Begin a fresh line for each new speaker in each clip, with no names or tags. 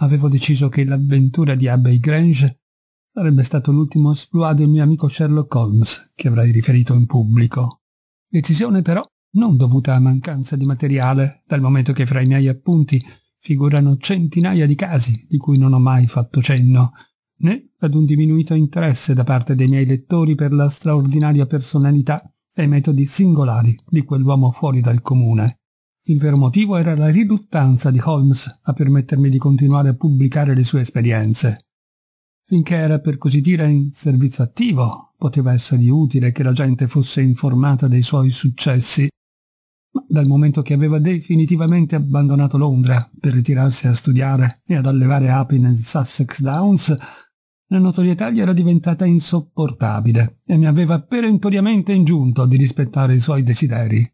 avevo deciso che l'avventura di Abbey Grange sarebbe stato l'ultimo esploit del mio amico Sherlock Holmes, che avrei riferito in pubblico. Decisione però non dovuta a mancanza di materiale, dal momento che fra i miei appunti figurano centinaia di casi di cui non ho mai fatto cenno, né ad un diminuito interesse da parte dei miei lettori per la straordinaria personalità e i metodi singolari di quell'uomo fuori dal comune. Il vero motivo era la riluttanza di Holmes a permettermi di continuare a pubblicare le sue esperienze. Finché era per così dire in servizio attivo, poteva essergli utile che la gente fosse informata dei suoi successi, ma dal momento che aveva definitivamente abbandonato Londra per ritirarsi a studiare e ad allevare api nel Sussex Downs, la notorietà gli era diventata insopportabile e mi aveva perentoriamente ingiunto di rispettare i suoi desideri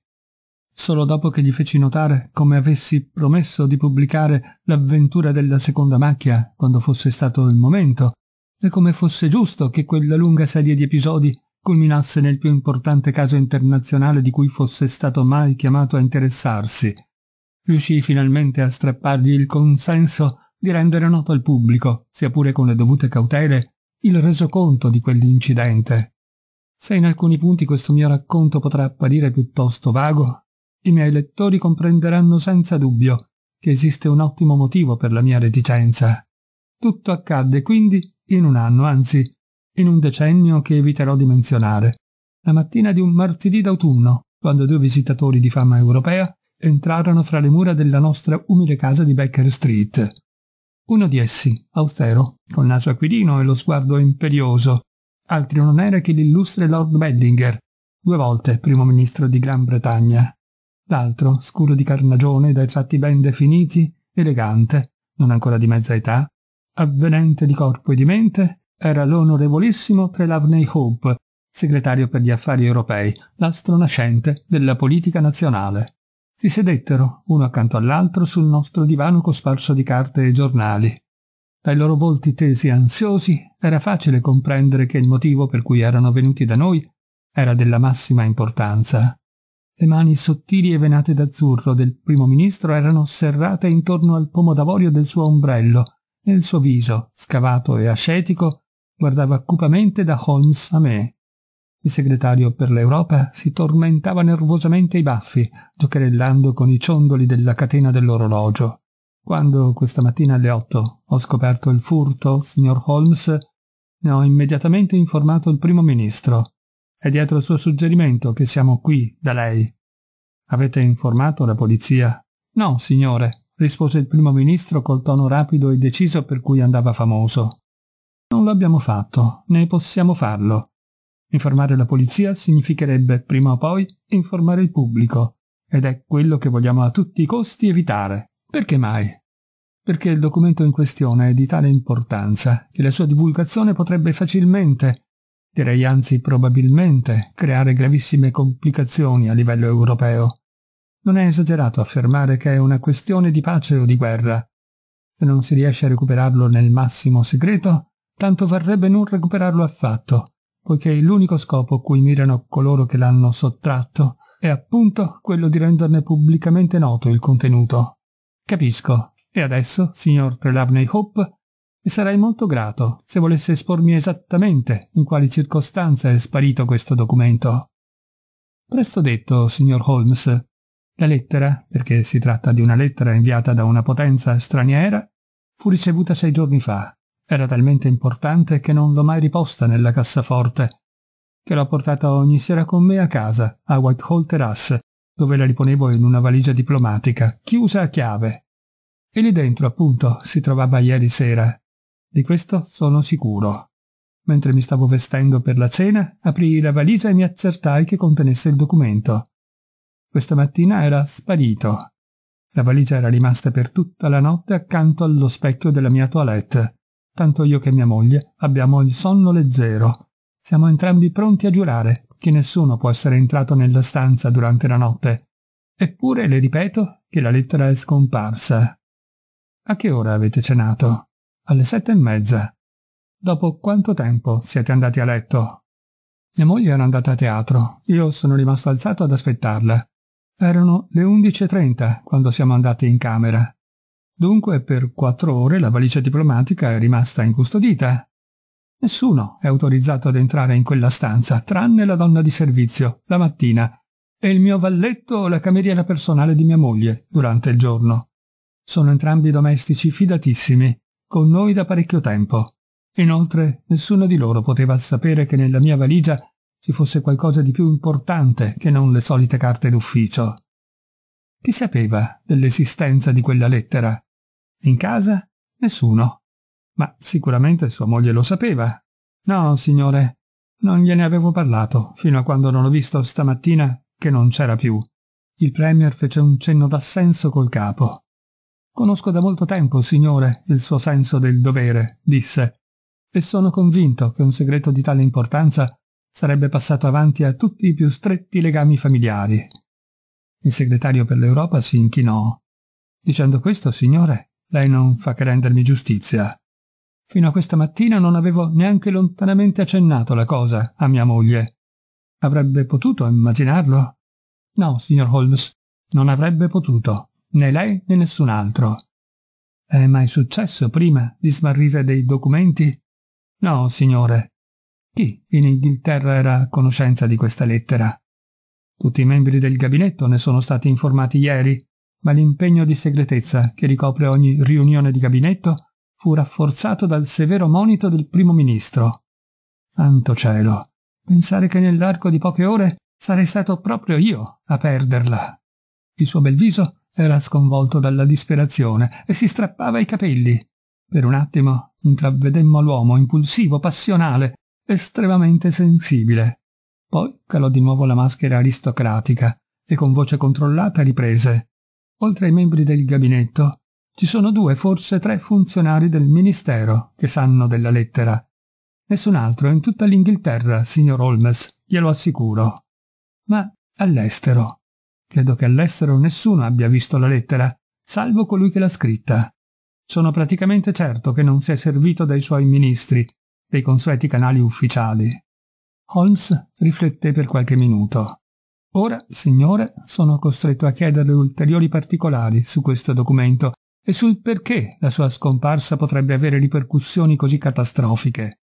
solo dopo che gli feci notare come avessi promesso di pubblicare l'avventura della seconda macchia quando fosse stato il momento, e come fosse giusto che quella lunga serie di episodi culminasse nel più importante caso internazionale di cui fosse stato mai chiamato a interessarsi. Riuscii finalmente a strappargli il consenso di rendere noto al pubblico, sia pure con le dovute cautele, il resoconto di quell'incidente. Se in alcuni punti questo mio racconto potrà apparire piuttosto vago, i miei lettori comprenderanno senza dubbio che esiste un ottimo motivo per la mia reticenza. Tutto accadde quindi in un anno, anzi in un decennio che eviterò di menzionare. La mattina di un martedì d'autunno, quando due visitatori di fama europea entrarono fra le mura della nostra umile casa di Baker Street. Uno di essi, austero, col naso aquilino e lo sguardo imperioso, altro non era che l'illustre Lord Bellinger, due volte primo ministro di Gran Bretagna. L'altro, scuro di carnagione, dai tratti ben definiti, elegante, non ancora di mezza età, avvenente di corpo e di mente, era l'onorevolissimo Trelawney Hope, segretario per gli affari europei, l'astro nascente della politica nazionale. Si sedettero, uno accanto all'altro, sul nostro divano cosparso di carte e giornali. Dai loro volti tesi e ansiosi era facile comprendere che il motivo per cui erano venuti da noi era della massima importanza. Le mani sottili e venate d'azzurro del primo ministro erano serrate intorno al pomo d'avorio del suo ombrello e il suo viso, scavato e ascetico, guardava cupamente da Holmes a me. Il segretario per l'Europa si tormentava nervosamente i baffi, giocherellando con i ciondoli della catena dell'orologio. Quando questa mattina alle otto ho scoperto il furto, signor Holmes, ne ho immediatamente informato il primo ministro. È dietro il suo suggerimento che siamo qui da lei. Avete informato la polizia? No, signore, rispose il primo ministro col tono rapido e deciso per cui andava famoso. Non lo abbiamo fatto, né possiamo farlo. Informare la polizia significherebbe, prima o poi, informare il pubblico, ed è quello che vogliamo a tutti i costi evitare. Perché mai? Perché il documento in questione è di tale importanza che la sua divulgazione potrebbe facilmente, direi anzi probabilmente, creare gravissime complicazioni a livello europeo. Non è esagerato affermare che è una questione di pace o di guerra. Se non si riesce a recuperarlo nel massimo segreto, tanto varrebbe non recuperarlo affatto, poiché l'unico scopo cui mirano coloro che l'hanno sottratto è appunto quello di renderne pubblicamente noto il contenuto. Capisco. E adesso, signor Trelawney Hope, e sarei molto grato se volesse espormi esattamente in quali circostanze è sparito questo documento. Presto detto, signor Holmes, la lettera, perché si tratta di una lettera inviata da una potenza straniera, fu ricevuta sei giorni fa. Era talmente importante che non l'ho mai riposta nella cassaforte, che l'ho portata ogni sera con me a casa, a Whitehall Terrace, dove la riponevo in una valigia diplomatica, chiusa a chiave. E lì dentro, appunto, si trovava ieri sera di questo sono sicuro. Mentre mi stavo vestendo per la cena, aprii la valigia e mi accertai che contenesse il documento. Questa mattina era sparito. La valigia era rimasta per tutta la notte accanto allo specchio della mia toilette. Tanto io che mia moglie abbiamo il sonno leggero. Siamo entrambi pronti a giurare che nessuno può essere entrato nella stanza durante la notte. Eppure le ripeto che la lettera è scomparsa. A che ora avete cenato? alle sette e mezza. Dopo quanto tempo siete andati a letto? Mia moglie era andata a teatro, io sono rimasto alzato ad aspettarla. Erano le 11.30 quando siamo andati in camera. Dunque per quattro ore la valigia diplomatica è rimasta incustodita. Nessuno è autorizzato ad entrare in quella stanza, tranne la donna di servizio, la mattina, e il mio valletto o la cameriera personale di mia moglie, durante il giorno. Sono entrambi domestici fidatissimi con noi da parecchio tempo. Inoltre nessuno di loro poteva sapere che nella mia valigia ci fosse qualcosa di più importante che non le solite carte d'ufficio. Chi sapeva dell'esistenza di quella lettera? In casa? Nessuno. Ma sicuramente sua moglie lo sapeva. No, signore, non gliene avevo parlato fino a quando non l'ho visto stamattina che non c'era più. Il Premier fece un cenno d'assenso col capo. Conosco da molto tempo, signore, il suo senso del dovere, disse, e sono convinto che un segreto di tale importanza sarebbe passato avanti a tutti i più stretti legami familiari. Il segretario per l'Europa si inchinò. Dicendo questo, signore, lei non fa che rendermi giustizia. Fino a questa mattina non avevo neanche lontanamente accennato la cosa a mia moglie. Avrebbe potuto immaginarlo? No, signor Holmes, non avrebbe potuto né lei né nessun altro. È mai successo prima di smarrire dei documenti? No, signore. Chi in Inghilterra era a conoscenza di questa lettera? Tutti i membri del gabinetto ne sono stati informati ieri, ma l'impegno di segretezza che ricopre ogni riunione di gabinetto fu rafforzato dal severo monito del primo ministro. Santo cielo, pensare che nell'arco di poche ore sarei stato proprio io a perderla. Il suo bel viso era sconvolto dalla disperazione e si strappava i capelli. Per un attimo intravedemmo l'uomo impulsivo, passionale, estremamente sensibile. Poi calò di nuovo la maschera aristocratica e con voce controllata riprese. Oltre ai membri del gabinetto ci sono due, forse tre funzionari del ministero che sanno della lettera. Nessun altro in tutta l'Inghilterra, signor Holmes, glielo assicuro. Ma all'estero Credo che all'estero nessuno abbia visto la lettera, salvo colui che l'ha scritta. Sono praticamente certo che non si è servito dai suoi ministri, dei consueti canali ufficiali. Holmes rifletté per qualche minuto. Ora, signore, sono costretto a chiederle ulteriori particolari su questo documento e sul perché la sua scomparsa potrebbe avere ripercussioni così catastrofiche.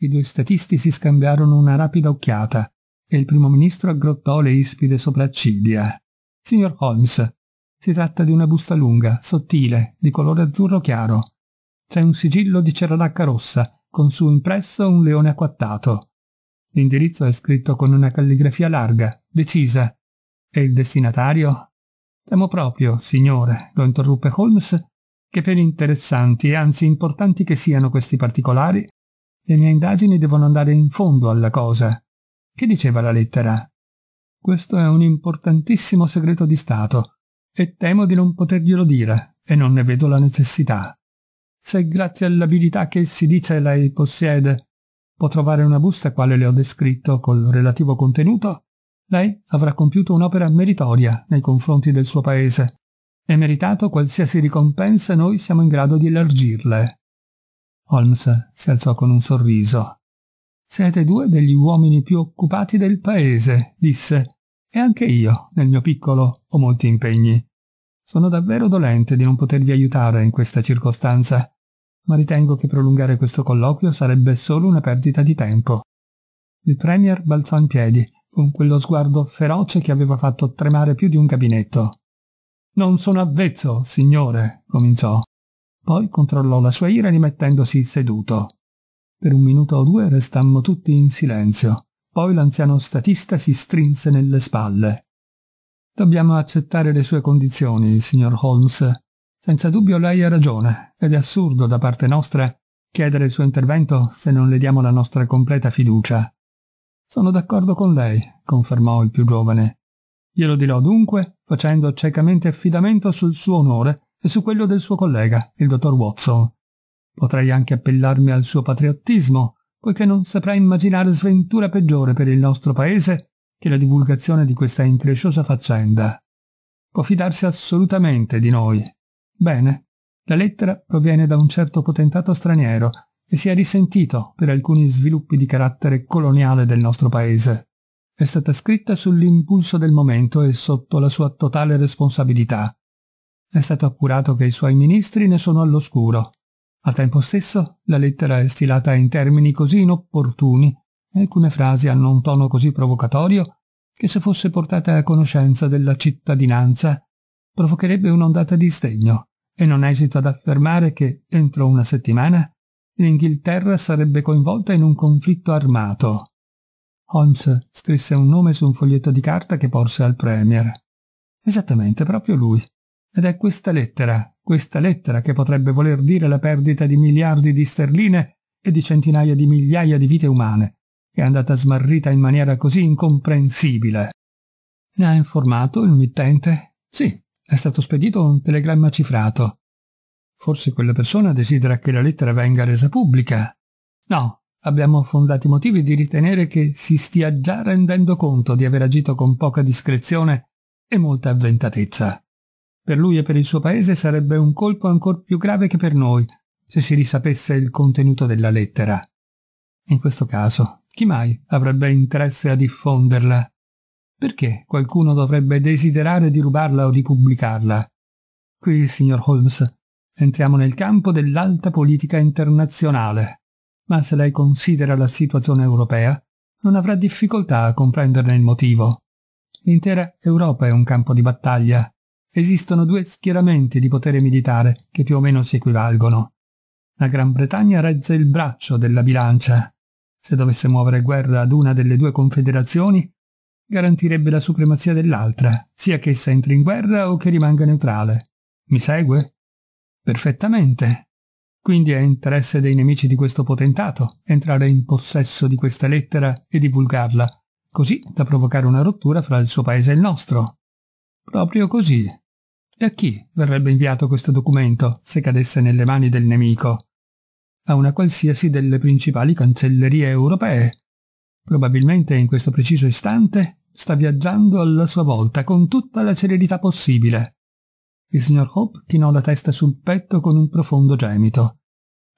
I due statisti si scambiarono una rapida occhiata e il primo ministro aggrottò le ispide sopracciglia. Signor Holmes, si tratta di una busta lunga, sottile, di colore azzurro chiaro. C'è un sigillo di ceralacca rossa, con su impresso un leone acquattato. L'indirizzo è scritto con una calligrafia larga, decisa. E il destinatario? Temo proprio, signore, lo interruppe Holmes, che per interessanti e anzi importanti che siano questi particolari, le mie indagini devono andare in fondo alla cosa. Che diceva la lettera? Questo è un importantissimo segreto di Stato e temo di non poterglielo dire e non ne vedo la necessità. Se grazie all'abilità che si dice lei possiede può trovare una busta quale le ho descritto col relativo contenuto, lei avrà compiuto un'opera meritoria nei confronti del suo paese e meritato qualsiasi ricompensa noi siamo in grado di elargirle. Holmes si alzò con un sorriso. Siete due degli uomini più occupati del paese, disse, e anche io, nel mio piccolo, ho molti impegni. Sono davvero dolente di non potervi aiutare in questa circostanza, ma ritengo che prolungare questo colloquio sarebbe solo una perdita di tempo. Il Premier balzò in piedi, con quello sguardo feroce che aveva fatto tremare più di un gabinetto. Non sono avvezzo, signore, cominciò. Poi controllò la sua ira rimettendosi seduto. Per un minuto o due restammo tutti in silenzio. Poi l'anziano statista si strinse nelle spalle. Dobbiamo accettare le sue condizioni, signor Holmes. Senza dubbio lei ha ragione, ed è assurdo da parte nostra chiedere il suo intervento se non le diamo la nostra completa fiducia. Sono d'accordo con lei, confermò il più giovane. Glielo dirò dunque, facendo ciecamente affidamento sul suo onore e su quello del suo collega, il dottor Watson, Potrei anche appellarmi al suo patriottismo, poiché non saprei immaginare sventura peggiore per il nostro paese che la divulgazione di questa incresciosa faccenda. Può fidarsi assolutamente di noi. Bene, la lettera proviene da un certo potentato straniero e si è risentito per alcuni sviluppi di carattere coloniale del nostro paese. È stata scritta sull'impulso del momento e sotto la sua totale responsabilità. È stato appurato che i suoi ministri ne sono all'oscuro al tempo stesso, la lettera è stilata in termini così inopportuni e alcune frasi hanno un tono così provocatorio che se fosse portata a conoscenza della cittadinanza provocherebbe un'ondata di sdegno e non esito ad affermare che entro una settimana l'Inghilterra sarebbe coinvolta in un conflitto armato. Holmes scrisse un nome su un foglietto di carta che porse al Premier. Esattamente proprio lui. Ed è questa lettera questa lettera, che potrebbe voler dire la perdita di miliardi di sterline e di centinaia di migliaia di vite umane, che è andata smarrita in maniera così incomprensibile. Ne ha informato il mittente? Sì, è stato spedito un telegramma cifrato. Forse quella persona desidera che la lettera venga resa pubblica. No, abbiamo fondati motivi di ritenere che si stia già rendendo conto di aver agito con poca discrezione e molta avventatezza. Per lui e per il suo paese sarebbe un colpo ancor più grave che per noi, se si risapesse il contenuto della lettera. In questo caso, chi mai avrebbe interesse a diffonderla? Perché qualcuno dovrebbe desiderare di rubarla o di pubblicarla? Qui, signor Holmes, entriamo nel campo dell'alta politica internazionale. Ma se lei considera la situazione europea, non avrà difficoltà a comprenderne il motivo. L'intera Europa è un campo di battaglia. Esistono due schieramenti di potere militare che più o meno si equivalgono. La Gran Bretagna regge il braccio della bilancia. Se dovesse muovere guerra ad una delle due confederazioni, garantirebbe la supremazia dell'altra, sia che essa entri in guerra o che rimanga neutrale. Mi segue? Perfettamente. Quindi è interesse dei nemici di questo potentato entrare in possesso di questa lettera e divulgarla, così da provocare una rottura fra il suo paese e il nostro. Proprio così. E a chi verrebbe inviato questo documento se cadesse nelle mani del nemico? A una qualsiasi delle principali cancellerie europee. Probabilmente in questo preciso istante sta viaggiando alla sua volta con tutta la celerità possibile. Il signor Hope chinò la testa sul petto con un profondo gemito.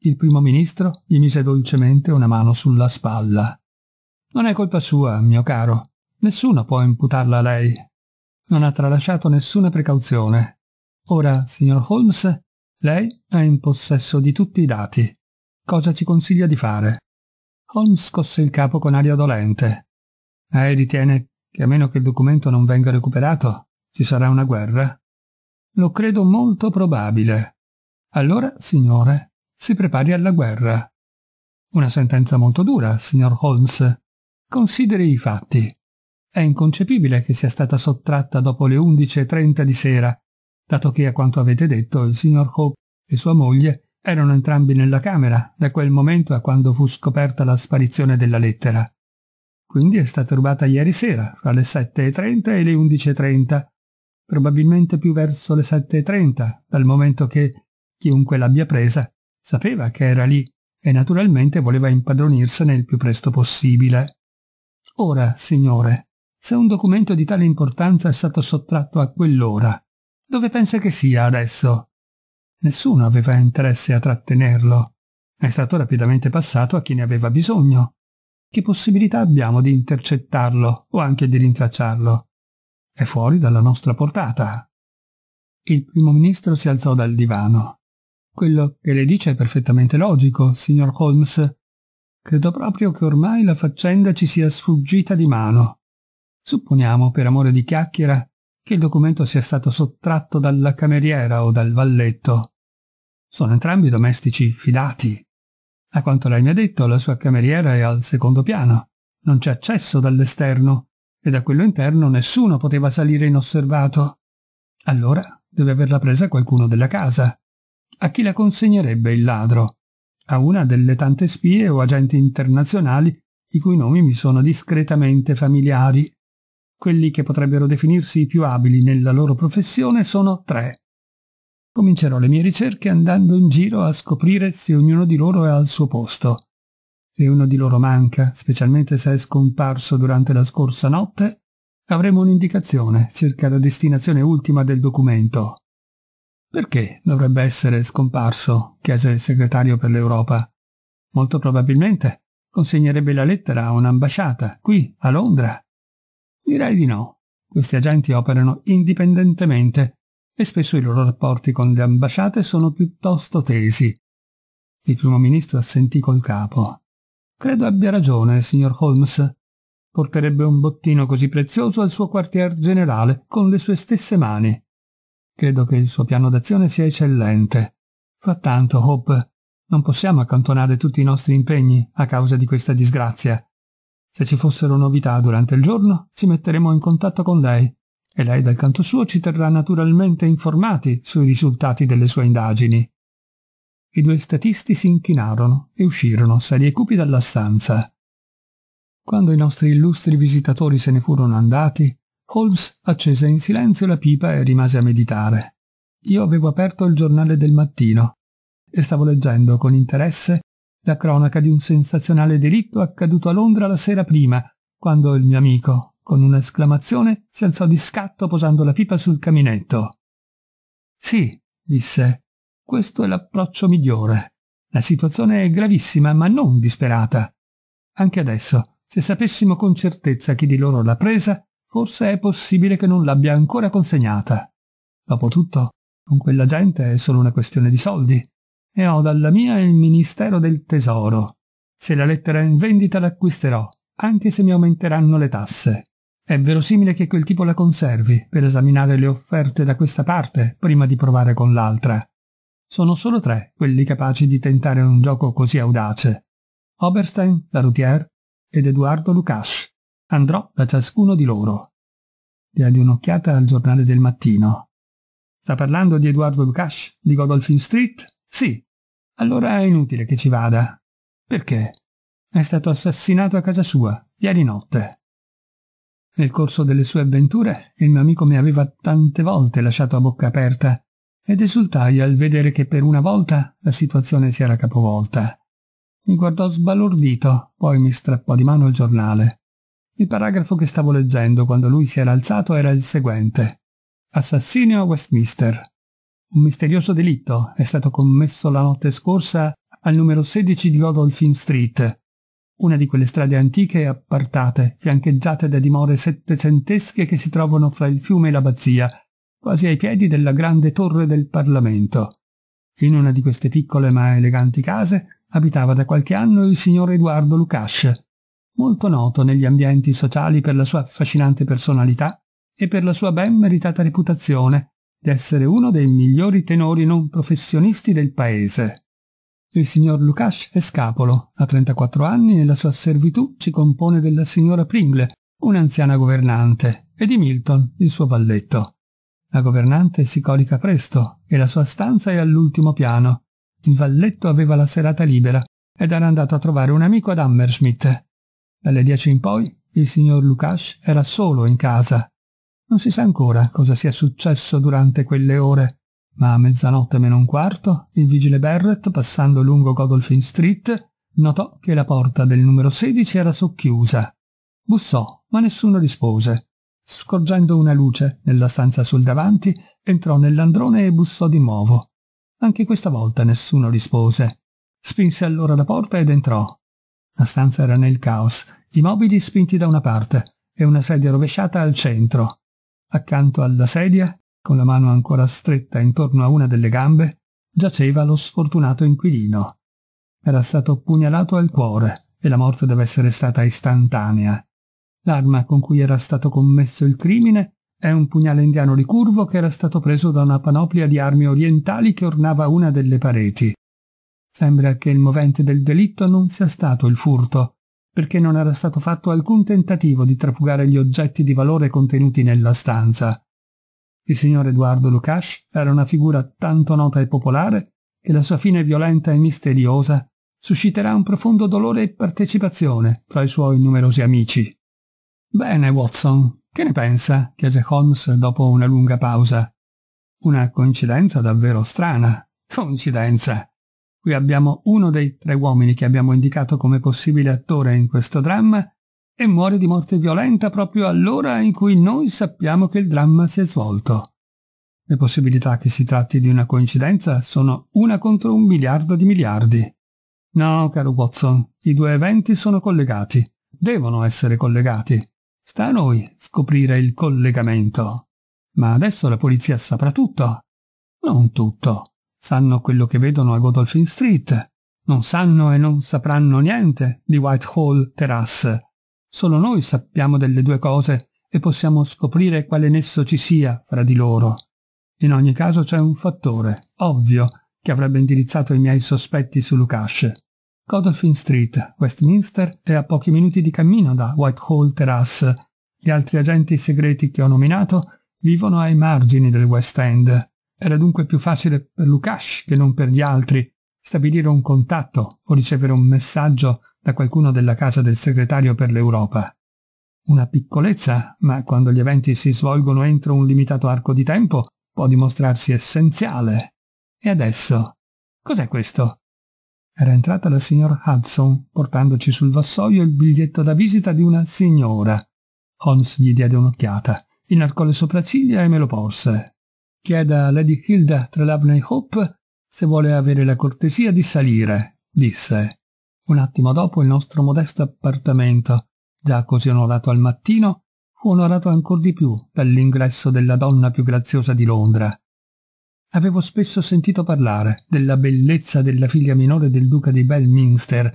Il primo ministro gli mise dolcemente una mano sulla spalla. Non è colpa sua, mio caro. Nessuno può imputarla a lei non ha tralasciato nessuna precauzione. Ora, signor Holmes, lei è in possesso di tutti i dati. Cosa ci consiglia di fare? Holmes scosse il capo con aria dolente. Lei ritiene che a meno che il documento non venga recuperato, ci sarà una guerra? Lo credo molto probabile. Allora, signore, si prepari alla guerra. Una sentenza molto dura, signor Holmes. Consideri i fatti. È inconcepibile che sia stata sottratta dopo le 11.30 di sera, dato che, a quanto avete detto, il signor Hope e sua moglie erano entrambi nella camera da quel momento a quando fu scoperta la sparizione della lettera. Quindi è stata rubata ieri sera, fra le 7.30 e le 11.30, probabilmente più verso le 7.30, dal momento che chiunque l'abbia presa sapeva che era lì e naturalmente voleva impadronirsene il più presto possibile. Ora, signore, se un documento di tale importanza è stato sottratto a quell'ora, dove pensa che sia adesso? Nessuno aveva interesse a trattenerlo. È stato rapidamente passato a chi ne aveva bisogno. Che possibilità abbiamo di intercettarlo o anche di rintracciarlo? È fuori dalla nostra portata. Il primo ministro si alzò dal divano. Quello che le dice è perfettamente logico, signor Holmes. Credo proprio che ormai la faccenda ci sia sfuggita di mano. Supponiamo, per amore di chiacchiera, che il documento sia stato sottratto dalla cameriera o dal valletto. Sono entrambi domestici fidati. A quanto lei mi ha detto, la sua cameriera è al secondo piano. Non c'è accesso dall'esterno e da quello interno nessuno poteva salire inosservato. Allora deve averla presa qualcuno della casa. A chi la consegnerebbe il ladro? A una delle tante spie o agenti internazionali i cui nomi mi sono discretamente familiari. Quelli che potrebbero definirsi i più abili nella loro professione sono tre. Comincerò le mie ricerche andando in giro a scoprire se ognuno di loro è al suo posto. Se uno di loro manca, specialmente se è scomparso durante la scorsa notte, avremo un'indicazione circa la destinazione ultima del documento. Perché dovrebbe essere scomparso? chiese il segretario per l'Europa. Molto probabilmente consegnerebbe la lettera a un'ambasciata, qui, a Londra, Direi di no. Questi agenti operano indipendentemente e spesso i loro rapporti con le ambasciate sono piuttosto tesi. Il primo ministro assentì col capo. Credo abbia ragione, signor Holmes. Porterebbe un bottino così prezioso al suo quartier generale con le sue stesse mani. Credo che il suo piano d'azione sia eccellente. Frattanto, Hope, non possiamo accantonare tutti i nostri impegni a causa di questa disgrazia. Se ci fossero novità durante il giorno, ci metteremo in contatto con lei e lei dal canto suo ci terrà naturalmente informati sui risultati delle sue indagini. I due statisti si inchinarono e uscirono seri e cupi dalla stanza. Quando i nostri illustri visitatori se ne furono andati, Holmes accese in silenzio la pipa e rimase a meditare. Io avevo aperto il giornale del mattino e stavo leggendo con interesse la cronaca di un sensazionale delitto accaduto a Londra la sera prima, quando il mio amico, con un'esclamazione, si alzò di scatto posando la pipa sul caminetto. Sì, disse, questo è l'approccio migliore. La situazione è gravissima, ma non disperata. Anche adesso, se sapessimo con certezza chi di loro l'ha presa, forse è possibile che non l'abbia ancora consegnata. Dopotutto, con quella gente è solo una questione di soldi e ho dalla mia il Ministero del Tesoro. Se la lettera è in vendita l'acquisterò, anche se mi aumenteranno le tasse. È verosimile che quel tipo la conservi per esaminare le offerte da questa parte prima di provare con l'altra. Sono solo tre quelli capaci di tentare un gioco così audace. Oberstein, la Larutier ed Eduardo Lucas. Andrò da ciascuno di loro. Diedi un'occhiata al giornale del mattino. Sta parlando di Eduardo Lucas, di Godolphin Street? Sì, allora è inutile che ci vada. Perché? È stato assassinato a casa sua, ieri notte. Nel corso delle sue avventure, il mio amico mi aveva tante volte lasciato a bocca aperta ed esultai al vedere che per una volta la situazione si era capovolta. Mi guardò sbalordito, poi mi strappò di mano il giornale. Il paragrafo che stavo leggendo quando lui si era alzato era il seguente. Assassinio a Westminster. Un misterioso delitto è stato commesso la notte scorsa al numero 16 di Godolphin Street, una di quelle strade antiche e appartate, fiancheggiate da dimore settecentesche che si trovano fra il fiume e l'abbazia, quasi ai piedi della grande torre del Parlamento. In una di queste piccole ma eleganti case abitava da qualche anno il signor Edoardo Lucas, molto noto negli ambienti sociali per la sua affascinante personalità e per la sua ben meritata reputazione, di essere uno dei migliori tenori non professionisti del paese. Il signor Lukács è scapolo, ha 34 anni e la sua servitù si compone della signora Pringle, un'anziana governante, e di Milton, il suo valletto. La governante si colica presto e la sua stanza è all'ultimo piano. Il valletto aveva la serata libera ed era andato a trovare un amico ad Hammersmith. Dalle 10 in poi il signor Lukács era solo in casa non si sa ancora cosa sia successo durante quelle ore, ma a mezzanotte meno un quarto il vigile Barrett, passando lungo Godolphin Street, notò che la porta del numero 16 era socchiusa. Bussò, ma nessuno rispose. Scorgendo una luce nella stanza sul davanti, entrò nell'androne e bussò di nuovo. Anche questa volta nessuno rispose. Spinse allora la porta ed entrò. La stanza era nel caos, i mobili spinti da una parte e una sedia rovesciata al centro. Accanto alla sedia, con la mano ancora stretta intorno a una delle gambe, giaceva lo sfortunato inquilino. Era stato pugnalato al cuore e la morte deve essere stata istantanea. L'arma con cui era stato commesso il crimine è un pugnale indiano ricurvo che era stato preso da una panoplia di armi orientali che ornava una delle pareti. Sembra che il movente del delitto non sia stato il furto, perché non era stato fatto alcun tentativo di trafugare gli oggetti di valore contenuti nella stanza. Il signor Edoardo Lukács era una figura tanto nota e popolare che la sua fine violenta e misteriosa susciterà un profondo dolore e partecipazione fra i suoi numerosi amici. Bene, Watson, che ne pensa? chiese Holmes dopo una lunga pausa. Una coincidenza davvero strana. Coincidenza. Qui abbiamo uno dei tre uomini che abbiamo indicato come possibile attore in questo dramma e muore di morte violenta proprio all'ora in cui noi sappiamo che il dramma si è svolto. Le possibilità che si tratti di una coincidenza sono una contro un miliardo di miliardi. No, caro Watson, i due eventi sono collegati. Devono essere collegati. Sta a noi scoprire il collegamento. Ma adesso la polizia saprà tutto. Non tutto sanno quello che vedono a Godolphin Street, non sanno e non sapranno niente di Whitehall Terrace. Solo noi sappiamo delle due cose e possiamo scoprire quale nesso ci sia fra di loro. In ogni caso c'è un fattore, ovvio, che avrebbe indirizzato i miei sospetti su Lukash. Godolphin Street, Westminster, è a pochi minuti di cammino da Whitehall Terrace. Gli altri agenti segreti che ho nominato vivono ai margini del West End, era dunque più facile per Lukash che non per gli altri stabilire un contatto o ricevere un messaggio da qualcuno della casa del segretario per l'Europa. Una piccolezza, ma quando gli eventi si svolgono entro un limitato arco di tempo può dimostrarsi essenziale. E adesso? Cos'è questo? Era entrata la signora Hudson portandoci sul vassoio il biglietto da visita di una signora. Holmes gli diede un'occhiata, inarcò le sopracciglia e me lo porse. Chieda a Lady Hilda Trelawney Hope se vuole avere la cortesia di salire, disse. Un attimo dopo il nostro modesto appartamento, già così onorato al mattino, fu onorato ancor di più dall'ingresso della donna più graziosa di Londra. Avevo spesso sentito parlare della bellezza della figlia minore del duca di Belminster,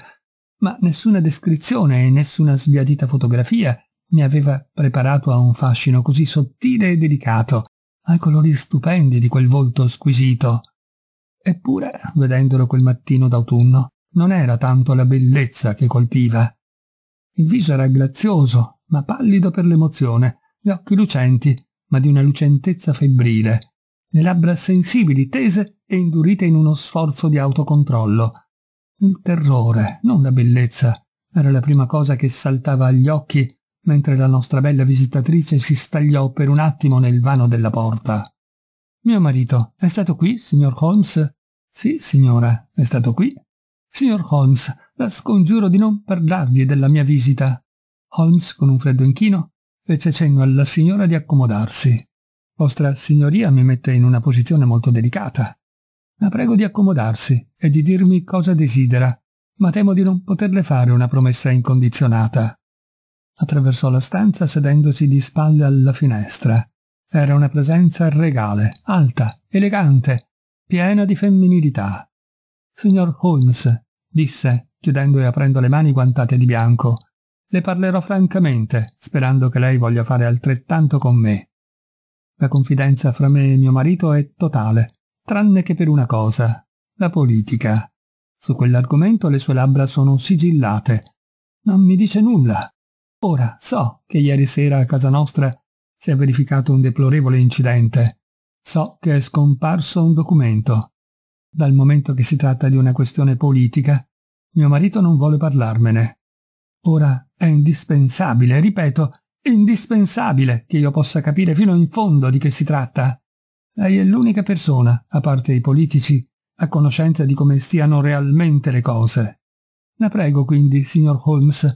ma nessuna descrizione e nessuna sbiadita fotografia mi aveva preparato a un fascino così sottile e delicato ai colori stupendi di quel volto squisito. Eppure, vedendolo quel mattino d'autunno, non era tanto la bellezza che colpiva. Il viso era grazioso, ma pallido per l'emozione, gli occhi lucenti, ma di una lucentezza febbrile, le labbra sensibili, tese e indurite in uno sforzo di autocontrollo. Il terrore, non la bellezza, era la prima cosa che saltava agli occhi mentre la nostra bella visitatrice si stagliò per un attimo nel vano della porta. Mio marito, è stato qui, signor Holmes? Sì, signora, è stato qui. Signor Holmes, la scongiuro di non parlargli della mia visita. Holmes, con un freddo inchino, fece cenno alla signora di accomodarsi. Vostra signoria mi mette in una posizione molto delicata. La prego di accomodarsi e di dirmi cosa desidera, ma temo di non poterle fare una promessa incondizionata. Attraversò la stanza sedendosi di spalle alla finestra. Era una presenza regale, alta, elegante, piena di femminilità. Signor Holmes, disse, chiudendo e aprendo le mani guantate di bianco, le parlerò francamente, sperando che lei voglia fare altrettanto con me. La confidenza fra me e mio marito è totale, tranne che per una cosa, la politica. Su quell'argomento le sue labbra sono sigillate. Non mi dice nulla. Ora so che ieri sera a casa nostra si è verificato un deplorevole incidente. So che è scomparso un documento. Dal momento che si tratta di una questione politica, mio marito non vuole parlarmene. Ora è indispensabile, ripeto, indispensabile che io possa capire fino in fondo di che si tratta. Lei è l'unica persona, a parte i politici, a conoscenza di come stiano realmente le cose. La prego quindi, signor Holmes,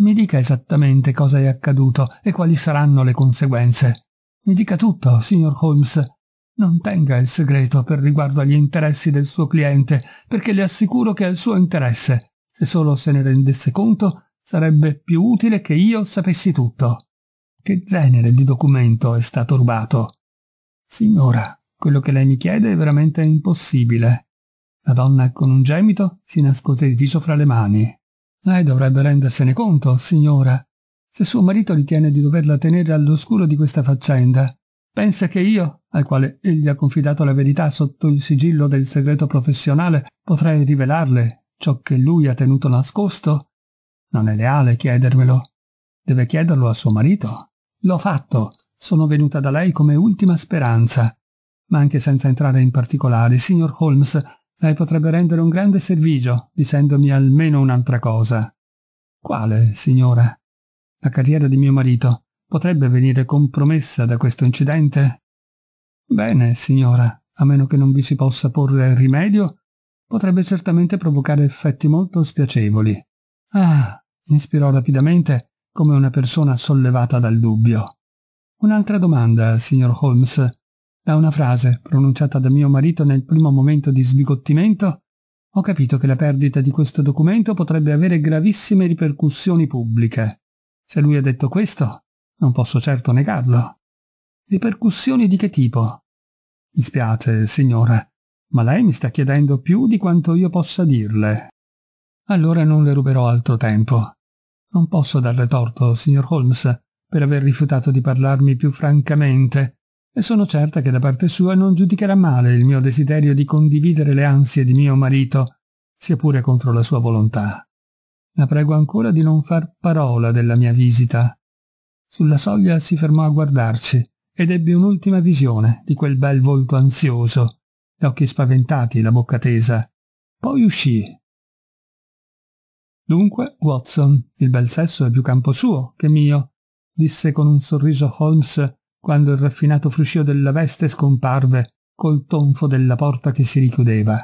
mi dica esattamente cosa è accaduto e quali saranno le conseguenze. Mi dica tutto, signor Holmes. Non tenga il segreto per riguardo agli interessi del suo cliente, perché le assicuro che è il suo interesse. Se solo se ne rendesse conto, sarebbe più utile che io sapessi tutto. Che genere di documento è stato rubato? Signora, quello che lei mi chiede è veramente impossibile. La donna con un gemito si nascose il viso fra le mani. Lei dovrebbe rendersene conto, signora. Se suo marito ritiene di doverla tenere all'oscuro di questa faccenda, pensa che io, al quale egli ha confidato la verità sotto il sigillo del segreto professionale, potrei rivelarle ciò che lui ha tenuto nascosto? Non è leale chiedermelo. Deve chiederlo a suo marito. L'ho fatto. Sono venuta da lei come ultima speranza. Ma anche senza entrare in particolari, signor Holmes, lei potrebbe rendere un grande servigio dicendomi almeno un'altra cosa. Quale, signora? La carriera di mio marito potrebbe venire compromessa da questo incidente? Bene, signora, a meno che non vi si possa porre rimedio, potrebbe certamente provocare effetti molto spiacevoli. Ah, inspirò rapidamente come una persona sollevata dal dubbio. Un'altra domanda, signor Holmes. Da una frase pronunciata da mio marito nel primo momento di sbigottimento, ho capito che la perdita di questo documento potrebbe avere gravissime ripercussioni pubbliche. Se lui ha detto questo, non posso certo negarlo. Ripercussioni di che tipo? Mi spiace, signora, ma lei mi sta chiedendo più di quanto io possa dirle. Allora non le ruberò altro tempo. Non posso darle torto, signor Holmes, per aver rifiutato di parlarmi più francamente e sono certa che da parte sua non giudicherà male il mio desiderio di condividere le ansie di mio marito, sia pure contro la sua volontà. La prego ancora di non far parola della mia visita. Sulla soglia si fermò a guardarci ed ebbe un'ultima visione di quel bel volto ansioso, gli occhi spaventati, la bocca tesa. Poi uscì. Dunque, Watson, il bel sesso è più campo suo che mio, disse con un sorriso Holmes quando il raffinato fruscio della veste scomparve col tonfo della porta che si richiudeva.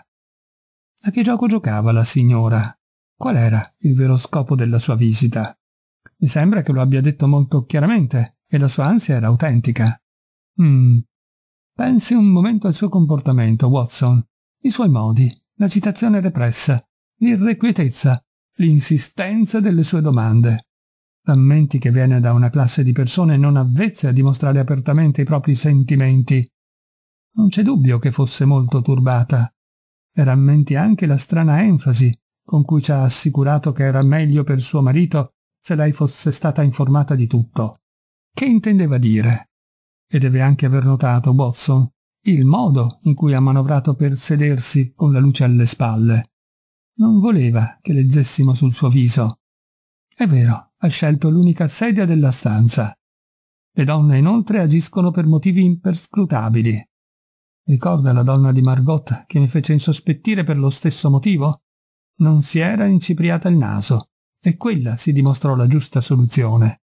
A che gioco giocava la signora? Qual era il vero scopo della sua visita? Mi sembra che lo abbia detto molto chiaramente e la sua ansia era autentica. Mm. Pensi un momento al suo comportamento, Watson, i suoi modi, la citazione repressa, l'irrequietezza, l'insistenza delle sue domande. Rammenti che viene da una classe di persone non avvezze a dimostrare apertamente i propri sentimenti. Non c'è dubbio che fosse molto turbata. E rammenti anche la strana enfasi con cui ci ha assicurato che era meglio per suo marito se lei fosse stata informata di tutto. Che intendeva dire? E deve anche aver notato, Watson, il modo in cui ha manovrato per sedersi con la luce alle spalle. Non voleva che leggessimo sul suo viso. È vero, ha scelto l'unica sedia della stanza. Le donne inoltre agiscono per motivi imperscrutabili. Ricorda la donna di Margot che mi fece insospettire per lo stesso motivo? Non si era incipriata il naso, e quella si dimostrò la giusta soluzione.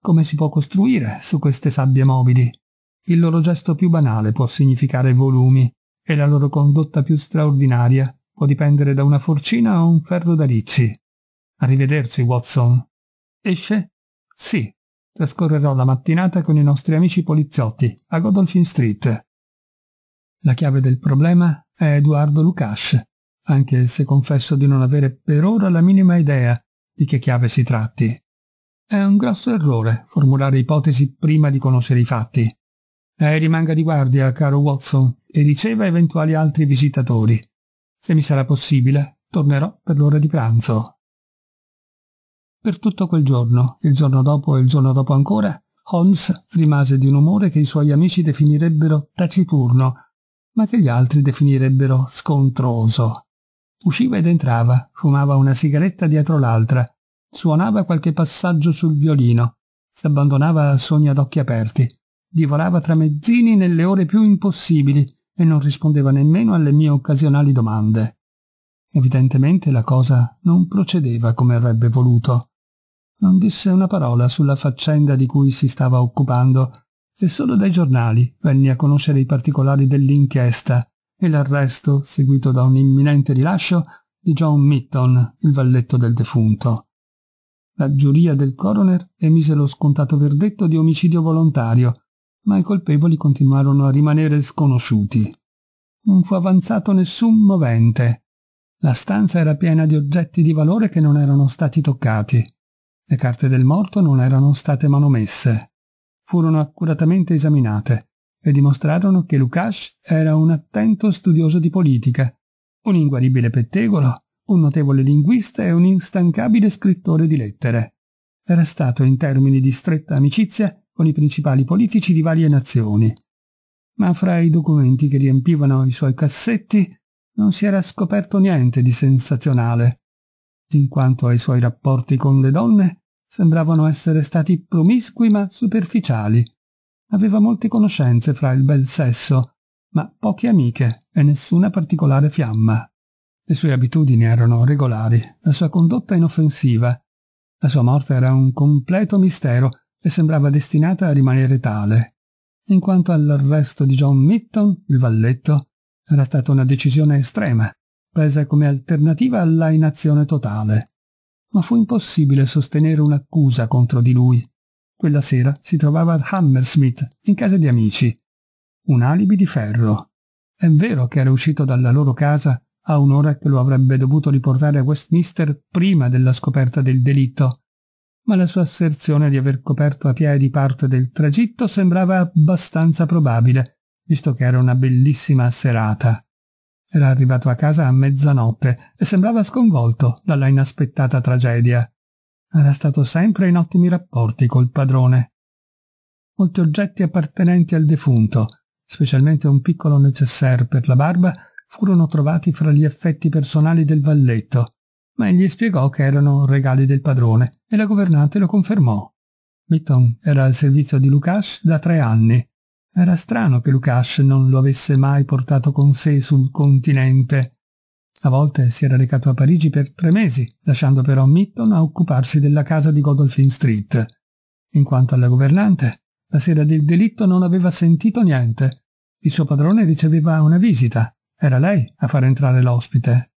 Come si può costruire su queste sabbie mobili? Il loro gesto più banale può significare volumi, e la loro condotta più straordinaria può dipendere da una forcina o un ferro da ricci. Arrivederci, Watson. Esce? Sì. Trascorrerò la mattinata con i nostri amici poliziotti a Godolphin Street. La chiave del problema è Edoardo Lucas, anche se confesso di non avere per ora la minima idea di che chiave si tratti. È un grosso errore formulare ipotesi prima di conoscere i fatti. Eh, rimanga di guardia, caro Watson, e riceva eventuali altri visitatori. Se mi sarà possibile, tornerò per l'ora di pranzo. Per tutto quel giorno, il giorno dopo e il giorno dopo ancora, Holmes rimase di un umore che i suoi amici definirebbero taciturno, ma che gli altri definirebbero scontroso. Usciva ed entrava, fumava una sigaretta dietro l'altra, suonava qualche passaggio sul violino, si abbandonava a sogni ad occhi aperti, divorava tra mezzini nelle ore più impossibili e non rispondeva nemmeno alle mie occasionali domande. Evidentemente la cosa non procedeva come avrebbe voluto non disse una parola sulla faccenda di cui si stava occupando e solo dai giornali venne a conoscere i particolari dell'inchiesta e l'arresto, seguito da un imminente rilascio, di John Mitton, il valletto del defunto. La giuria del coroner emise lo scontato verdetto di omicidio volontario, ma i colpevoli continuarono a rimanere sconosciuti. Non fu avanzato nessun movente. La stanza era piena di oggetti di valore che non erano stati toccati. Le carte del morto non erano state manomesse. Furono accuratamente esaminate e dimostrarono che Lukács era un attento studioso di politica, un inguaribile pettegolo, un notevole linguista e un instancabile scrittore di lettere. Era stato in termini di stretta amicizia con i principali politici di varie nazioni. Ma fra i documenti che riempivano i suoi cassetti non si era scoperto niente di sensazionale in quanto ai suoi rapporti con le donne, sembravano essere stati promiscui ma superficiali. Aveva molte conoscenze fra il bel sesso, ma poche amiche e nessuna particolare fiamma. Le sue abitudini erano regolari, la sua condotta inoffensiva. La sua morte era un completo mistero e sembrava destinata a rimanere tale. In quanto all'arresto di John Mitton, il valletto, era stata una decisione estrema, prese come alternativa alla inazione totale. Ma fu impossibile sostenere un'accusa contro di lui. Quella sera si trovava ad Hammersmith, in casa di amici. Un alibi di ferro. È vero che era uscito dalla loro casa a un'ora che lo avrebbe dovuto riportare a Westminster prima della scoperta del delitto, ma la sua asserzione di aver coperto a piedi parte del tragitto sembrava abbastanza probabile, visto che era una bellissima serata. Era arrivato a casa a mezzanotte e sembrava sconvolto dalla inaspettata tragedia. Era stato sempre in ottimi rapporti col padrone. Molti oggetti appartenenti al defunto, specialmente un piccolo necessaire per la barba, furono trovati fra gli effetti personali del valletto, ma egli spiegò che erano regali del padrone e la governante lo confermò. Mitton era al servizio di Lucas da tre anni era strano che Lucas non lo avesse mai portato con sé sul continente. A volte si era recato a Parigi per tre mesi, lasciando però Mitton a occuparsi della casa di Godolphin Street. In quanto alla governante, la sera del delitto non aveva sentito niente. Il suo padrone riceveva una visita. Era lei a far entrare l'ospite.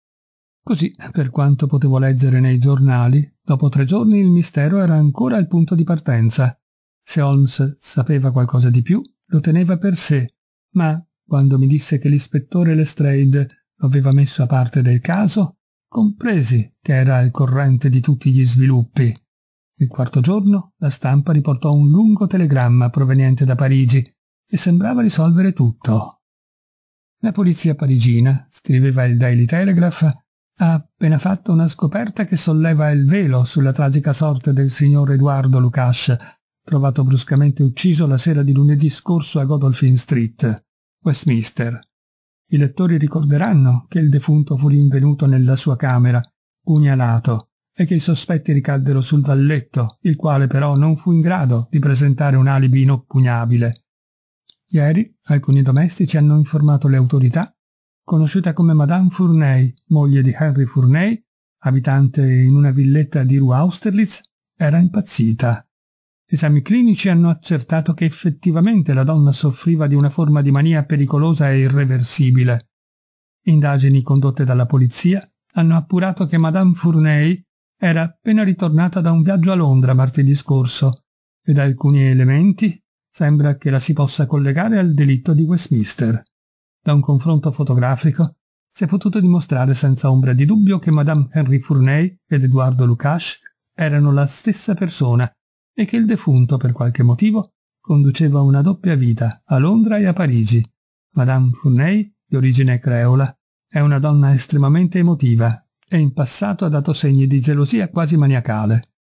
Così, per quanto potevo leggere nei giornali, dopo tre giorni il mistero era ancora al punto di partenza. Se Holmes sapeva qualcosa di più, lo teneva per sé, ma quando mi disse che l'ispettore Lestrade lo aveva messo a parte del caso, compresi che era al corrente di tutti gli sviluppi. Il quarto giorno la stampa riportò un lungo telegramma proveniente da Parigi e sembrava risolvere tutto. La polizia parigina, scriveva il Daily Telegraph, ha appena fatto una scoperta che solleva il velo sulla tragica sorte del signor Edoardo Lucas, trovato bruscamente ucciso la sera di lunedì scorso a Godolphin Street, Westminster. I lettori ricorderanno che il defunto fu rinvenuto nella sua camera, pugnalato, e che i sospetti ricaddero sul valletto, il quale però non fu in grado di presentare un alibi inoppugnabile. Ieri alcuni domestici hanno informato le autorità, conosciuta come Madame Fourney, moglie di Henry Fourney, abitante in una villetta di Rue Austerlitz, era impazzita. Esami clinici hanno accertato che effettivamente la donna soffriva di una forma di mania pericolosa e irreversibile. Indagini condotte dalla polizia hanno appurato che Madame Fournay era appena ritornata da un viaggio a Londra martedì scorso e da alcuni elementi sembra che la si possa collegare al delitto di Westminster. Da un confronto fotografico si è potuto dimostrare senza ombra di dubbio che Madame Henry Fournay ed Edoardo Lucas erano la stessa persona e che il defunto, per qualche motivo, conduceva una doppia vita a Londra e a Parigi. Madame Fourney, di origine creola, è una donna estremamente emotiva e in passato ha dato segni di gelosia quasi maniacale.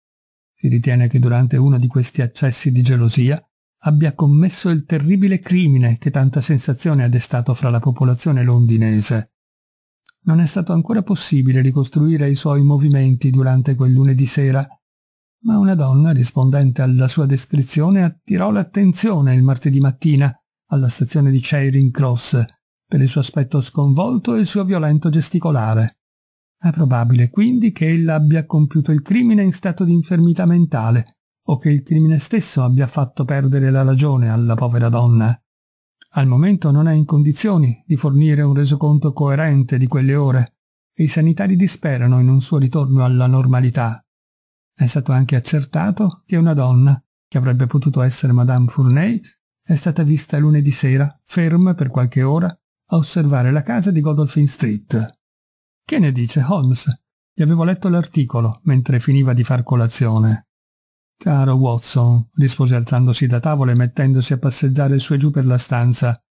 Si ritiene che durante uno di questi accessi di gelosia abbia commesso il terribile crimine che tanta sensazione ha destato fra la popolazione londinese. Non è stato ancora possibile ricostruire i suoi movimenti durante quel lunedì sera ma una donna rispondente alla sua descrizione attirò l'attenzione il martedì mattina alla stazione di Charing Cross per il suo aspetto sconvolto e il suo violento gesticolare. È probabile quindi che ella abbia compiuto il crimine in stato di infermità mentale o che il crimine stesso abbia fatto perdere la ragione alla povera donna. Al momento non è in condizioni di fornire un resoconto coerente di quelle ore e i sanitari disperano in un suo ritorno alla normalità. È stato anche accertato che una donna, che avrebbe potuto essere Madame Fourney, è stata vista lunedì sera, ferma per qualche ora, a osservare la casa di Godolphin Street. Che ne dice Holmes? Gli avevo letto l'articolo mentre finiva di far colazione. Caro Watson, rispose alzandosi da tavola e mettendosi a passeggiare su e giù per la stanza.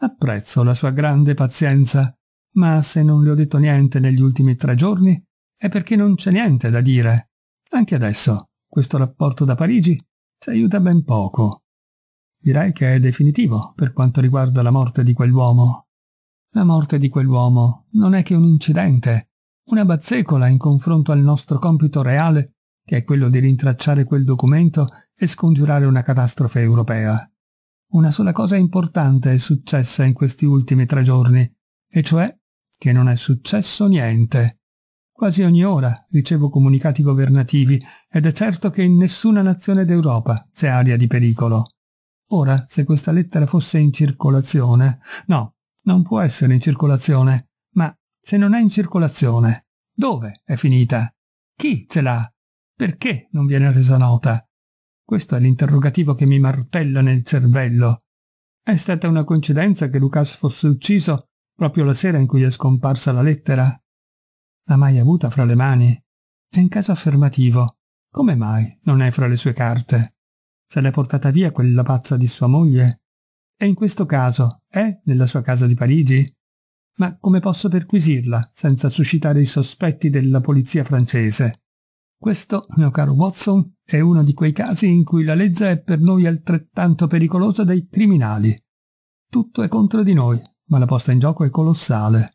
Apprezzo la sua grande pazienza, ma se non le ho detto niente negli ultimi tre giorni è perché non c'è niente da dire. Anche adesso, questo rapporto da Parigi ci aiuta ben poco. Direi che è definitivo per quanto riguarda la morte di quell'uomo. La morte di quell'uomo non è che un incidente, una bazzecola in confronto al nostro compito reale, che è quello di rintracciare quel documento e scongiurare una catastrofe europea. Una sola cosa importante è successa in questi ultimi tre giorni, e cioè che non è successo niente. Quasi ogni ora ricevo comunicati governativi ed è certo che in nessuna nazione d'Europa c'è aria di pericolo. Ora, se questa lettera fosse in circolazione, no, non può essere in circolazione, ma se non è in circolazione, dove è finita? Chi ce l'ha? Perché non viene resa nota? Questo è l'interrogativo che mi martella nel cervello. È stata una coincidenza che Lucas fosse ucciso proprio la sera in cui è scomparsa la lettera? L'ha mai avuta fra le mani? E in caso affermativo, come mai non è fra le sue carte? Se l'è portata via quella pazza di sua moglie? E in questo caso è nella sua casa di Parigi? Ma come posso perquisirla senza suscitare i sospetti della polizia francese? Questo, mio caro Watson, è uno di quei casi in cui la legge è per noi altrettanto pericolosa dei criminali. Tutto è contro di noi, ma la posta in gioco è colossale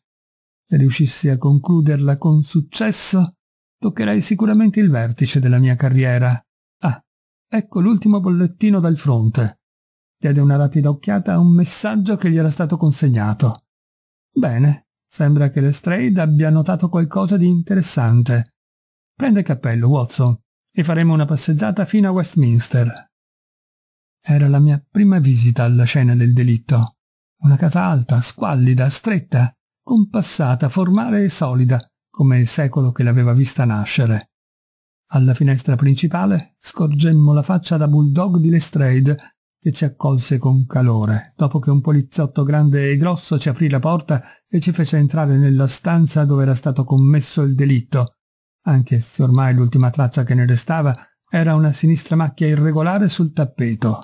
riuscissi a concluderla con successo, toccherei sicuramente il vertice della mia carriera. Ah, ecco l'ultimo bollettino dal fronte. Diede una rapida occhiata a un messaggio che gli era stato consegnato. Bene, sembra che Lestrade abbia notato qualcosa di interessante. Prende il cappello, Watson, e faremo una passeggiata fino a Westminster. Era la mia prima visita alla scena del delitto. Una casa alta, squallida, stretta, compassata, formale e solida, come il secolo che l'aveva vista nascere. Alla finestra principale scorgemmo la faccia da bulldog di Lestrade, che ci accolse con calore, dopo che un poliziotto grande e grosso ci aprì la porta e ci fece entrare nella stanza dove era stato commesso il delitto, anche se ormai l'ultima traccia che ne restava era una sinistra macchia irregolare sul tappeto.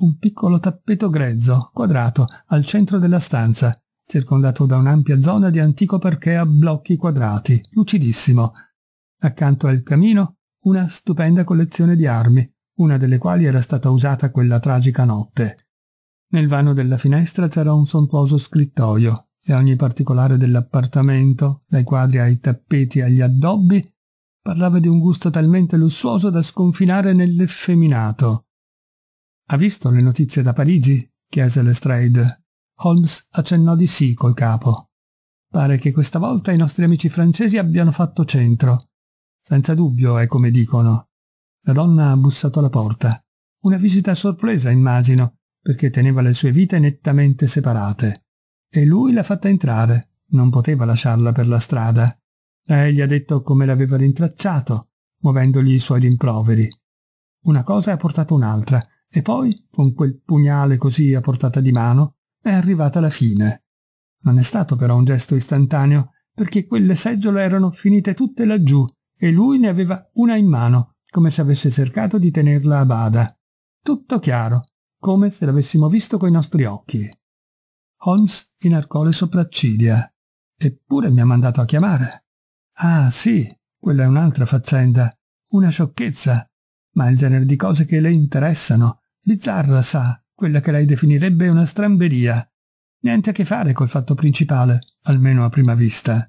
Un piccolo tappeto grezzo, quadrato, al centro della stanza, circondato da un'ampia zona di antico perché a blocchi quadrati, lucidissimo. Accanto al camino una stupenda collezione di armi, una delle quali era stata usata quella tragica notte. Nel vano della finestra c'era un sontuoso scrittoio e ogni particolare dell'appartamento, dai quadri ai tappeti agli addobbi, parlava di un gusto talmente lussuoso da sconfinare nell'effeminato. Ha visto le notizie da Parigi? chiese Lestrade, Holmes accennò di sì col capo. Pare che questa volta i nostri amici francesi abbiano fatto centro. Senza dubbio è come dicono. La donna ha bussato alla porta. Una visita a sorpresa, immagino, perché teneva le sue vite nettamente separate. E lui l'ha fatta entrare. Non poteva lasciarla per la strada. Lei gli ha detto come l'aveva rintracciato, muovendogli i suoi rimproveri. Una cosa ha portato un'altra, e poi, con quel pugnale così a portata di mano, è arrivata la fine. Non è stato però un gesto istantaneo, perché quelle seggiole erano finite tutte laggiù e lui ne aveva una in mano, come se avesse cercato di tenerla a bada. Tutto chiaro, come se l'avessimo visto coi nostri occhi. Holmes inarcò le sopracciglia. Eppure mi ha mandato a chiamare. Ah sì, quella è un'altra faccenda, una sciocchezza, ma il genere di cose che le interessano, bizzarra sa, quella che lei definirebbe una stramberia. Niente a che fare col fatto principale, almeno a prima vista.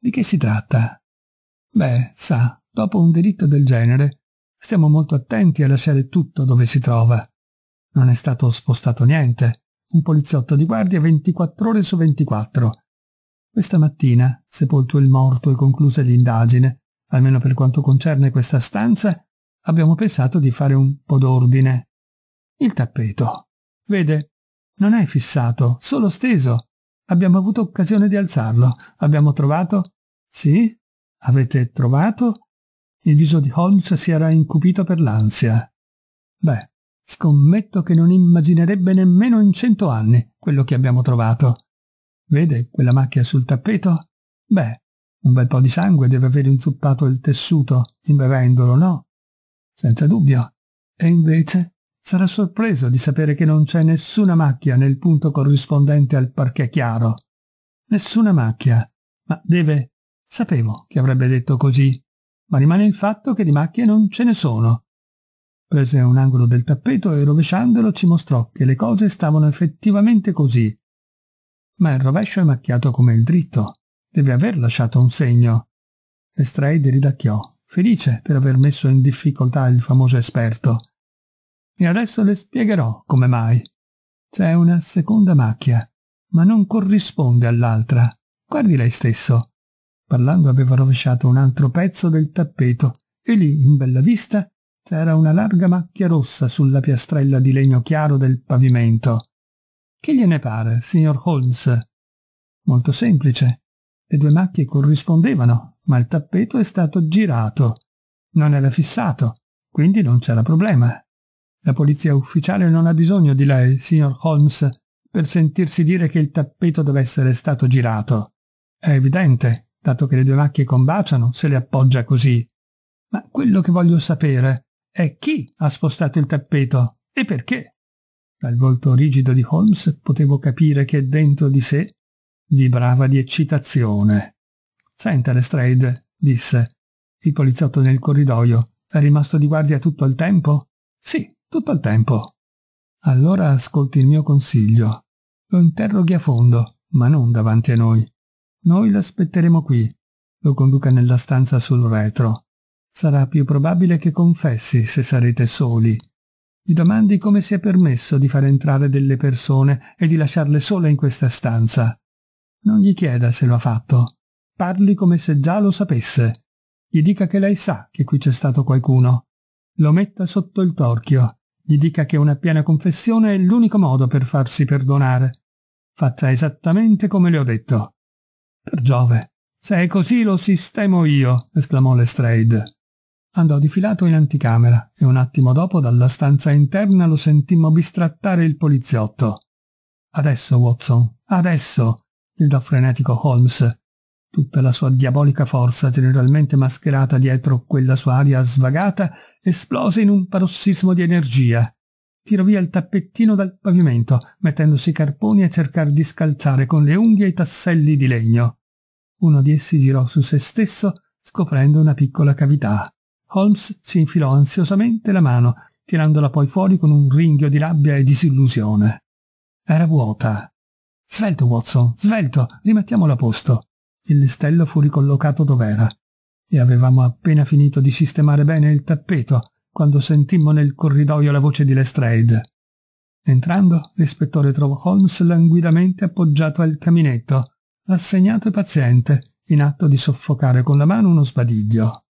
Di che si tratta? Beh, sa, dopo un delitto del genere, stiamo molto attenti a lasciare tutto dove si trova. Non è stato spostato niente, un poliziotto di guardia 24 ore su 24. Questa mattina, sepolto il morto e conclusa l'indagine, almeno per quanto concerne questa stanza, abbiamo pensato di fare un po' d'ordine il tappeto. Vede, non è fissato, solo steso. Abbiamo avuto occasione di alzarlo. Abbiamo trovato... Sì? Avete trovato? Il viso di Holmes si era incupito per l'ansia. Beh, scommetto che non immaginerebbe nemmeno in cento anni quello che abbiamo trovato. Vede quella macchia sul tappeto? Beh, un bel po' di sangue deve aver inzuppato il tessuto, imbevendolo, no? Senza dubbio. E invece sarà sorpreso di sapere che non c'è nessuna macchia nel punto corrispondente al parquet chiaro. Nessuna macchia. Ma deve... Sapevo che avrebbe detto così, ma rimane il fatto che di macchie non ce ne sono. Prese un angolo del tappeto e rovesciandolo ci mostrò che le cose stavano effettivamente così. Ma il rovescio è macchiato come il dritto. Deve aver lasciato un segno. Lestrade ridacchiò, felice per aver messo in difficoltà il famoso esperto. E adesso le spiegherò come mai. C'è una seconda macchia, ma non corrisponde all'altra. Guardi lei stesso. Parlando aveva rovesciato un altro pezzo del tappeto e lì, in bella vista, c'era una larga macchia rossa sulla piastrella di legno chiaro del pavimento. Che gliene pare, signor Holmes? Molto semplice. Le due macchie corrispondevano, ma il tappeto è stato girato. Non era fissato, quindi non c'era problema. La polizia ufficiale non ha bisogno di lei, signor Holmes, per sentirsi dire che il tappeto deve essere stato girato. È evidente, dato che le due macchie combaciano, se le appoggia così. Ma quello che voglio sapere è chi ha spostato il tappeto e perché. Dal volto rigido di Holmes potevo capire che dentro di sé vibrava di eccitazione. Senta, Lestrade, disse. Il poliziotto nel corridoio è rimasto di guardia tutto il tempo? Sì, tutto il tempo. Allora ascolti il mio consiglio. Lo interroghi a fondo, ma non davanti a noi. Noi l'aspetteremo qui. Lo conduca nella stanza sul retro. Sarà più probabile che confessi se sarete soli. Gli domandi come si è permesso di far entrare delle persone e di lasciarle sole in questa stanza. Non gli chieda se lo ha fatto. Parli come se già lo sapesse. Gli dica che lei sa che qui c'è stato qualcuno. Lo metta sotto il torchio gli dica che una piena confessione è l'unico modo per farsi perdonare. Faccia esattamente come le ho detto. Per Giove, se è così lo sistemo io, esclamò Lestrade. Andò di filato in anticamera e un attimo dopo dalla stanza interna lo sentimmo bistrattare il poliziotto. Adesso, Watson, adesso, gridò frenetico Holmes tutta la sua diabolica forza, generalmente mascherata dietro quella sua aria svagata, esplose in un parossismo di energia. Tirò via il tappettino dal pavimento, mettendosi carponi a cercare di scalzare con le unghie i tasselli di legno. Uno di essi girò su se stesso, scoprendo una piccola cavità. Holmes si infilò ansiosamente la mano, tirandola poi fuori con un ringhio di rabbia e disillusione. Era vuota. Svelto, Watson, svelto, rimettiamola a posto il listello fu ricollocato dov'era e avevamo appena finito di sistemare bene il tappeto quando sentimmo nel corridoio la voce di Lestrade. Entrando, l'ispettore trovò Holmes languidamente appoggiato al caminetto, rassegnato e paziente, in atto di soffocare con la mano uno sbadiglio.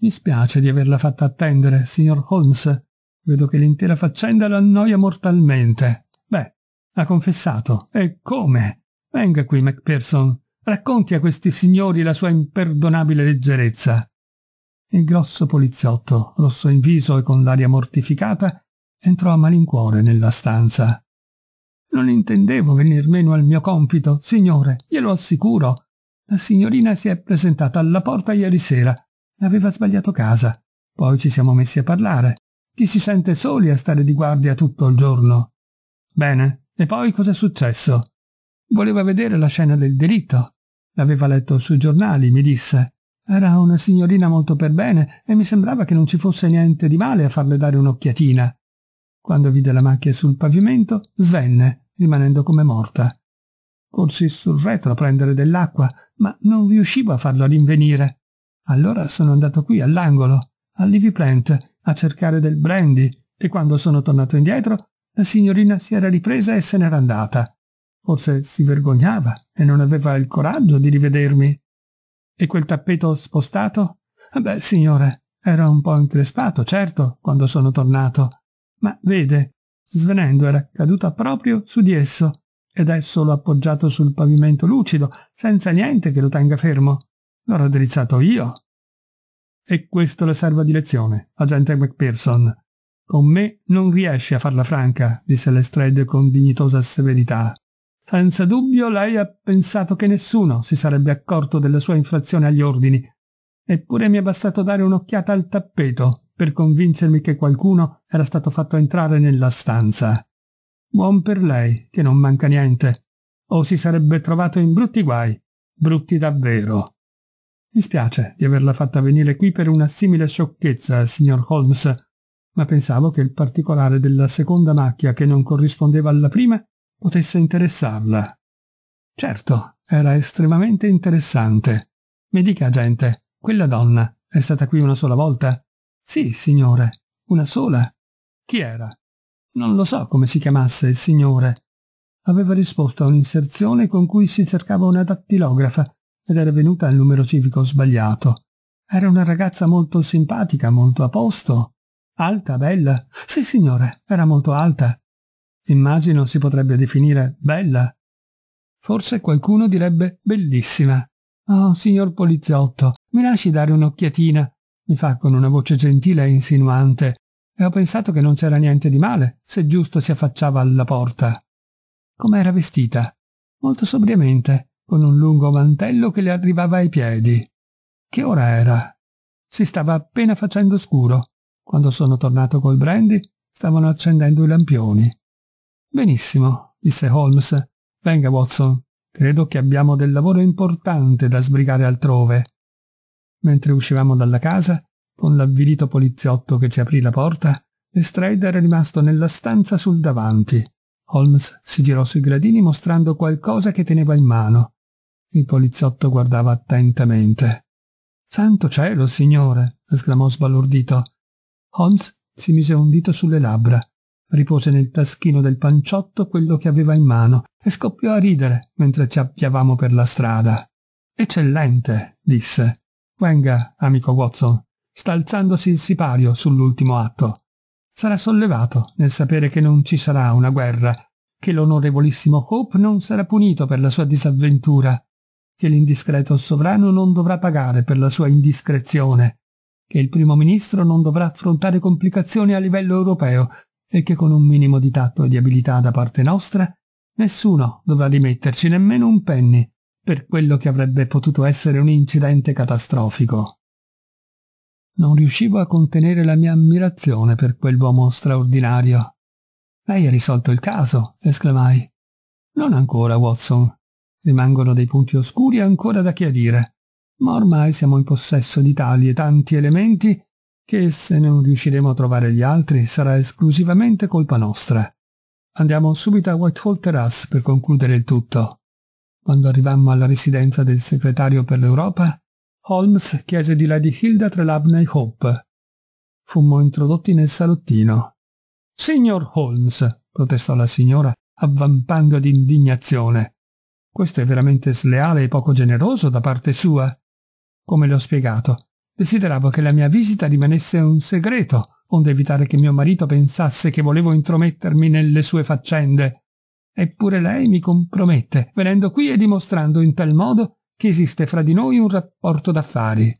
Mi spiace di averla fatta attendere, signor Holmes. Vedo che l'intera faccenda lo annoia mortalmente. Beh, ha confessato. E come? Venga qui, Macpherson. Racconti a questi signori la sua imperdonabile leggerezza. Il grosso poliziotto, rosso in viso e con l'aria mortificata, entrò a malincuore nella stanza. Non intendevo venir meno al mio compito, signore, glielo assicuro. La signorina si è presentata alla porta ieri sera. Aveva sbagliato casa. Poi ci siamo messi a parlare. Ti si sente soli a stare di guardia tutto il giorno. Bene, e poi cos'è successo? Voleva vedere la scena del delitto. L'aveva letto sui giornali, mi disse. Era una signorina molto per bene e mi sembrava che non ci fosse niente di male a farle dare un'occhiatina. Quando vide la macchia sul pavimento, svenne, rimanendo come morta. Corsi sul retro a prendere dell'acqua, ma non riuscivo a farlo rinvenire. Allora sono andato qui all'angolo, all'Ivy Plant, a cercare del brandy e quando sono tornato indietro la signorina si era ripresa e se n'era andata. Forse si vergognava e non aveva il coraggio di rivedermi. E quel tappeto spostato? Ah, beh, signore, era un po' increspato, certo, quando sono tornato. Ma vede, svenendo era caduta proprio su di esso, ed è solo appoggiato sul pavimento lucido, senza niente che lo tenga fermo. L'ho raddrizzato io. E questo le serva di lezione, agente MacPherson. Con me non riesce a farla franca, disse Lestrade con dignitosa severità. Senza dubbio lei ha pensato che nessuno si sarebbe accorto della sua infrazione agli ordini, eppure mi è bastato dare un'occhiata al tappeto per convincermi che qualcuno era stato fatto entrare nella stanza. Buon per lei, che non manca niente, o si sarebbe trovato in brutti guai, brutti davvero. Mi spiace di averla fatta venire qui per una simile sciocchezza, signor Holmes, ma pensavo che il particolare della seconda macchia che non corrispondeva alla prima potesse interessarla. Certo, era estremamente interessante. Mi dica, gente, quella donna è stata qui una sola volta? Sì, signore, una sola. Chi era? Non lo so come si chiamasse il signore. Aveva risposto a un'inserzione con cui si cercava una dattilografa ed era venuta al numero civico sbagliato. Era una ragazza molto simpatica, molto a posto. Alta, bella. Sì, signore, era molto alta immagino si potrebbe definire bella. Forse qualcuno direbbe bellissima. Oh, signor poliziotto, mi lasci dare un'occhiatina? mi fa con una voce gentile e insinuante, e ho pensato che non c'era niente di male se giusto si affacciava alla porta. Com'era vestita? Molto sobriamente, con un lungo mantello che le arrivava ai piedi. Che ora era? Si stava appena facendo scuro. Quando sono tornato col brandy, stavano accendendo i lampioni. Benissimo, disse Holmes. Venga, Watson, credo che abbiamo del lavoro importante da sbrigare altrove. Mentre uscivamo dalla casa, con l'avvilito poliziotto che ci aprì la porta, Lestrade era rimasto nella stanza sul davanti. Holmes si girò sui gradini mostrando qualcosa che teneva in mano. Il poliziotto guardava attentamente. Santo cielo, signore! esclamò sbalordito. Holmes si mise un dito sulle labbra. Ripose nel taschino del panciotto quello che aveva in mano e scoppiò a ridere mentre ci appiavamo per la strada. Eccellente, disse. Venga, amico Watson, sta alzandosi il sipario sull'ultimo atto. Sarà sollevato nel sapere che non ci sarà una guerra, che l'onorevolissimo Hope non sarà punito per la sua disavventura, che l'indiscreto sovrano non dovrà pagare per la sua indiscrezione, che il primo ministro non dovrà affrontare complicazioni a livello europeo e che con un minimo di tatto e di abilità da parte nostra, nessuno dovrà rimetterci nemmeno un penny per quello che avrebbe potuto essere un incidente catastrofico. Non riuscivo a contenere la mia ammirazione per quell'uomo straordinario. Lei ha risolto il caso, esclamai. Non ancora, Watson. Rimangono dei punti oscuri ancora da chiarire, ma ormai siamo in possesso di tali e tanti elementi che se non riusciremo a trovare gli altri sarà esclusivamente colpa nostra. Andiamo subito a Whitehall Terrace per concludere il tutto. Quando arrivammo alla residenza del segretario per l'Europa, Holmes chiese di Lady Hilda Trelawney Hope. Fummo introdotti nel salottino. Signor Holmes, protestò la signora, avvampando di indignazione. Questo è veramente sleale e poco generoso da parte sua. Come le ho spiegato, Desideravo che la mia visita rimanesse un segreto, onde evitare che mio marito pensasse che volevo intromettermi nelle sue faccende. Eppure lei mi compromette, venendo qui e dimostrando in tal modo che esiste fra di noi un rapporto d'affari.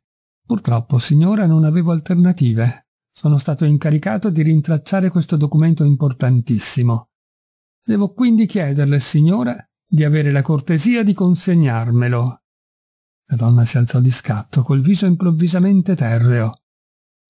Purtroppo, signora, non avevo alternative. Sono stato incaricato di rintracciare questo documento importantissimo. Devo quindi chiederle, signora, di avere la cortesia di consegnarmelo. La donna si alzò di scatto, col viso improvvisamente terreo.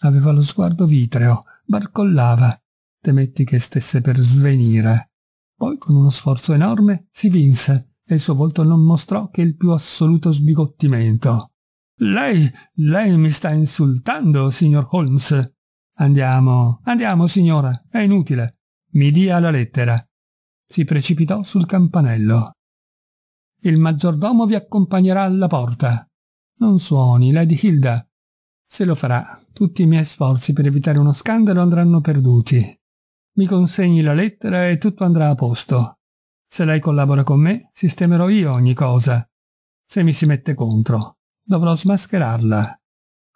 Aveva lo sguardo vitreo, barcollava. Temetti che stesse per svenire. Poi, con uno sforzo enorme, si vinse e il suo volto non mostrò che il più assoluto sbigottimento. Lei, lei mi sta insultando, signor Holmes. Andiamo, andiamo, signora, è inutile. Mi dia la lettera. Si precipitò sul campanello. Il maggiordomo vi accompagnerà alla porta. Non suoni, Lady Hilda. Se lo farà, tutti i miei sforzi per evitare uno scandalo andranno perduti. Mi consegni la lettera e tutto andrà a posto. Se lei collabora con me, sistemerò io ogni cosa. Se mi si mette contro, dovrò smascherarla.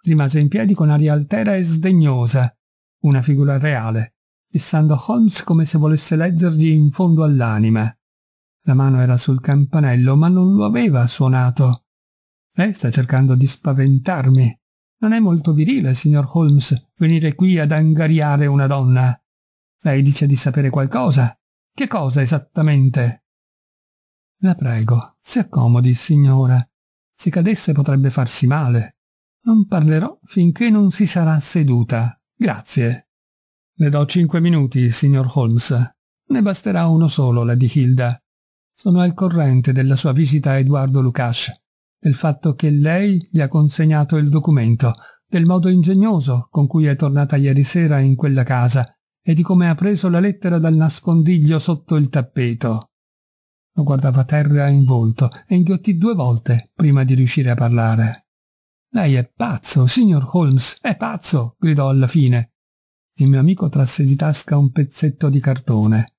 Rimase in piedi con aria altera e sdegnosa, una figura reale, fissando Holmes come se volesse leggergli in fondo all'anima. La mano era sul campanello, ma non lo aveva suonato. Lei sta cercando di spaventarmi. Non è molto virile, signor Holmes, venire qui ad angariare una donna. Lei dice di sapere qualcosa. Che cosa esattamente? La prego, si accomodi, signora. Se cadesse potrebbe farsi male. Non parlerò finché non si sarà seduta. Grazie. Le do cinque minuti, signor Holmes. Ne basterà uno solo, la di Hilda. Sono al corrente della sua visita a Eduardo Lucas, del fatto che lei gli ha consegnato il documento, del modo ingegnoso con cui è tornata ieri sera in quella casa e di come ha preso la lettera dal nascondiglio sotto il tappeto. Lo guardava terra in volto e inghiottì due volte prima di riuscire a parlare. Lei è pazzo, signor Holmes, è pazzo, gridò alla fine. Il mio amico trasse di tasca un pezzetto di cartone.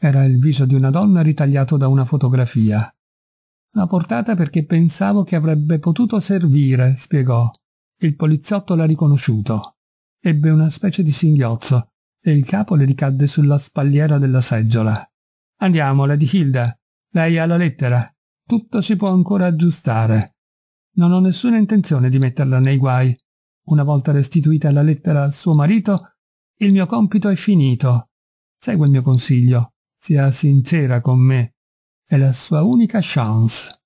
Era il viso di una donna ritagliato da una fotografia. L'ha portata perché pensavo che avrebbe potuto servire, spiegò. Il poliziotto l'ha riconosciuto. Ebbe una specie di singhiozzo e il capo le ricadde sulla spalliera della seggiola. Andiamo, Lady Hilda. Lei ha la lettera. Tutto si può ancora aggiustare. Non ho nessuna intenzione di metterla nei guai. Una volta restituita la lettera al suo marito, il mio compito è finito. Segue il mio consiglio sia sincera con me. È la sua unica chance.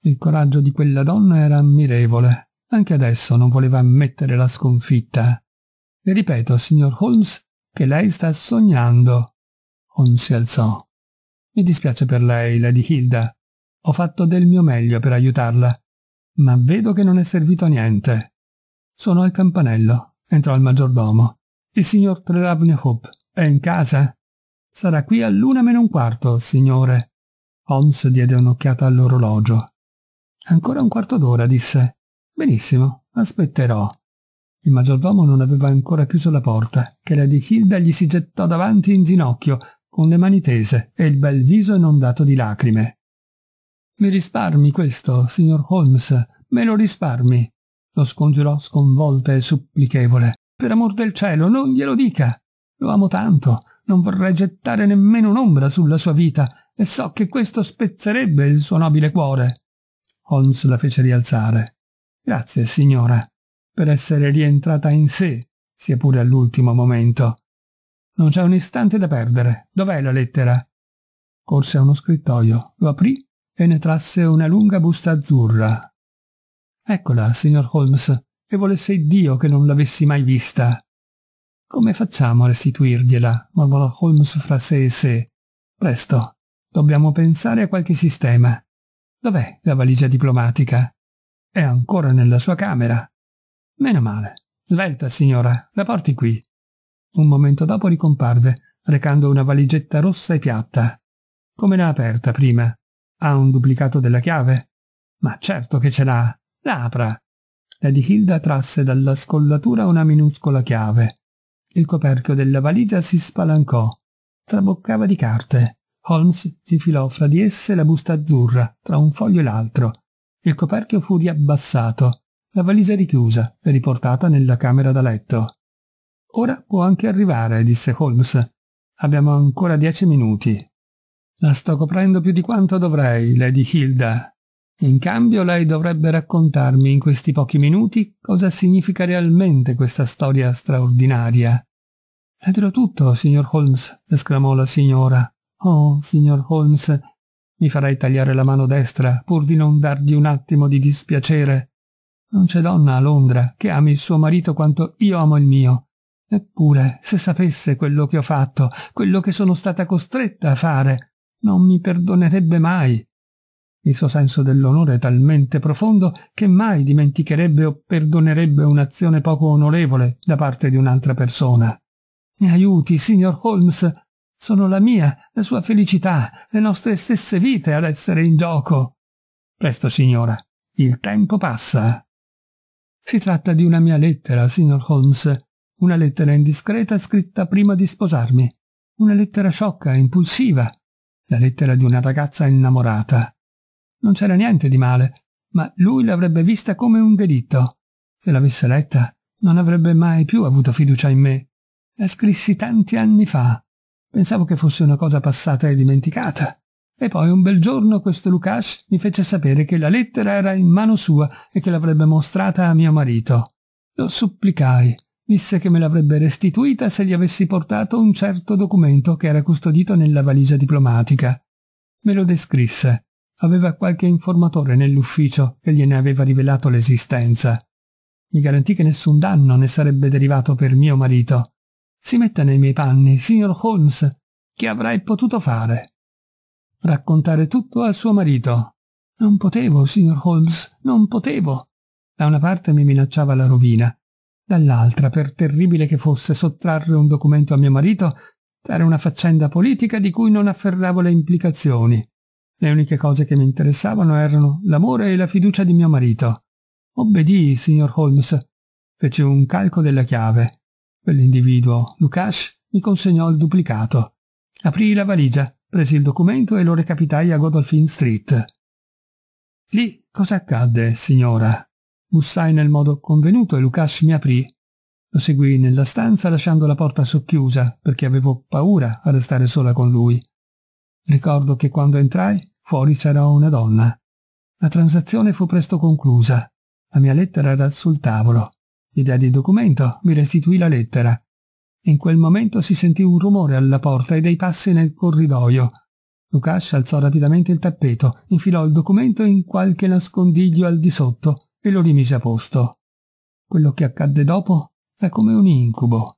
Il coraggio di quella donna era ammirevole. Anche adesso non voleva ammettere la sconfitta. Le ripeto, signor Holmes, che lei sta sognando. Holmes si alzò. Mi dispiace per lei, Lady Hilda. Ho fatto del mio meglio per aiutarla, ma vedo che non è servito a niente. Sono al campanello. Entrò il maggiordomo. Il signor Trelavne Hope è in casa? Sarà qui all'una meno un quarto, signore. Holmes diede un'occhiata all'orologio. Ancora un quarto d'ora, disse. Benissimo, aspetterò. Il maggiordomo non aveva ancora chiuso la porta, che Lady di Hilda gli si gettò davanti in ginocchio, con le mani tese e il bel viso inondato di lacrime. Mi risparmi questo, signor Holmes, me lo risparmi. Lo scongiurò sconvolta e supplichevole. Per amor del cielo, non glielo dica. Lo amo tanto, non vorrei gettare nemmeno un'ombra sulla sua vita, e so che questo spezzerebbe il suo nobile cuore. Holmes la fece rialzare. Grazie, signora, per essere rientrata in sé, sia pure all'ultimo momento. Non c'è un istante da perdere. Dov'è la lettera? Corse a uno scrittoio, lo aprì e ne trasse una lunga busta azzurra. Eccola, signor Holmes, e volesse Dio che non l'avessi mai vista. Come facciamo a restituirgliela? mormorò Holmes fra sé e sé. Presto, dobbiamo pensare a qualche sistema. Dov'è la valigia diplomatica? È ancora nella sua camera. Meno male. Svelta, signora, la porti qui. Un momento dopo ricomparve, recando una valigetta rossa e piatta. Come l'ha aperta prima? Ha un duplicato della chiave? Ma certo che ce l'ha. L'apra. Lady Hilda trasse dalla scollatura una minuscola chiave. Il coperchio della valigia si spalancò. Traboccava di carte. Holmes infilò fra di esse la busta azzurra, tra un foglio e l'altro. Il coperchio fu riabbassato, la valigia richiusa e riportata nella camera da letto. Ora può anche arrivare, disse Holmes. Abbiamo ancora dieci minuti. La sto coprendo più di quanto dovrei, Lady Hilda, in cambio lei dovrebbe raccontarmi in questi pochi minuti cosa significa realmente questa storia straordinaria. Le dirò tutto, signor Holmes, esclamò la signora. Oh, signor Holmes, mi farai tagliare la mano destra pur di non dargli un attimo di dispiacere. Non c'è donna a Londra che ami il suo marito quanto io amo il mio. Eppure, se sapesse quello che ho fatto, quello che sono stata costretta a fare, non mi perdonerebbe mai. Il suo senso dell'onore è talmente profondo che mai dimenticherebbe o perdonerebbe un'azione poco onorevole da parte di un'altra persona. Mi aiuti, signor Holmes. Sono la mia, la sua felicità, le nostre stesse vite ad essere in gioco. Presto, signora. Il tempo passa. Si tratta di una mia lettera, signor Holmes. Una lettera indiscreta scritta prima di sposarmi. Una lettera sciocca, impulsiva. La lettera di una ragazza innamorata. Non c'era niente di male, ma lui l'avrebbe vista come un delitto. Se l'avesse letta, non avrebbe mai più avuto fiducia in me. La scrissi tanti anni fa. Pensavo che fosse una cosa passata e dimenticata. E poi un bel giorno questo Lukash mi fece sapere che la lettera era in mano sua e che l'avrebbe mostrata a mio marito. Lo supplicai. Disse che me l'avrebbe restituita se gli avessi portato un certo documento che era custodito nella valigia diplomatica. Me lo descrisse. Aveva qualche informatore nell'ufficio che gliene aveva rivelato l'esistenza. Mi garantì che nessun danno ne sarebbe derivato per mio marito. Si metta nei miei panni, signor Holmes. Che avrei potuto fare? Raccontare tutto a suo marito. Non potevo, signor Holmes, non potevo. Da una parte mi minacciava la rovina, dall'altra, per terribile che fosse sottrarre un documento a mio marito, era una faccenda politica di cui non afferravo le implicazioni. Le uniche cose che mi interessavano erano l'amore e la fiducia di mio marito. Obbedì, signor Holmes. Fece un calco della chiave. Quell'individuo, Lukash, mi consegnò il duplicato. Aprì la valigia, presi il documento e lo recapitai a Godolphin Street. Lì cosa accadde, signora? Bussai nel modo convenuto e Lukash mi aprì. Lo seguii nella stanza lasciando la porta socchiusa perché avevo paura a restare sola con lui. Ricordo che quando entrai Fuori c'era una donna. La transazione fu presto conclusa. La mia lettera era sul tavolo. Gli diedi il documento, mi restituì la lettera. In quel momento si sentì un rumore alla porta e dei passi nel corridoio. Lucas alzò rapidamente il tappeto, infilò il documento in qualche nascondiglio al di sotto e lo rimise a posto. Quello che accadde dopo è come un incubo.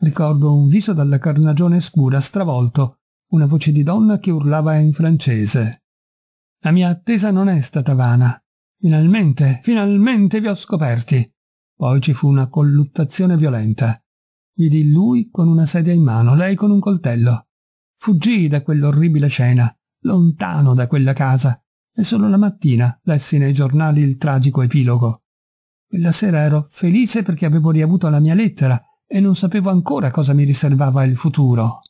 Ricordo un viso dalla carnagione scura, stravolto, una voce di donna che urlava in francese. La mia attesa non è stata vana. Finalmente, finalmente vi ho scoperti. Poi ci fu una colluttazione violenta. Vidi lui con una sedia in mano, lei con un coltello. Fuggii da quell'orribile scena, lontano da quella casa, e solo la mattina lessi nei giornali il tragico epilogo. Quella sera ero felice perché avevo riavuto la mia lettera e non sapevo ancora cosa mi riservava il futuro.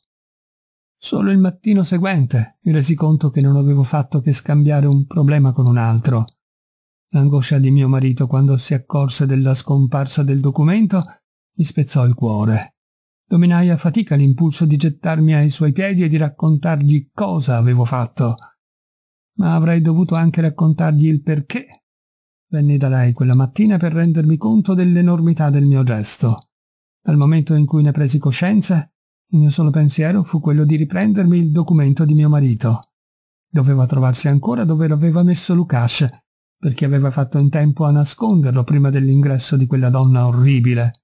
Solo il mattino seguente mi resi conto che non avevo fatto che scambiare un problema con un altro. L'angoscia di mio marito quando si accorse della scomparsa del documento mi spezzò il cuore. Dominai a fatica l'impulso di gettarmi ai suoi piedi e di raccontargli cosa avevo fatto. Ma avrei dovuto anche raccontargli il perché. Venni da lei quella mattina per rendermi conto dell'enormità del mio gesto. Dal momento in cui ne presi coscienza, il mio solo pensiero fu quello di riprendermi il documento di mio marito. Doveva trovarsi ancora dove l'aveva messo Lukash, perché aveva fatto in tempo a nasconderlo prima dell'ingresso di quella donna orribile.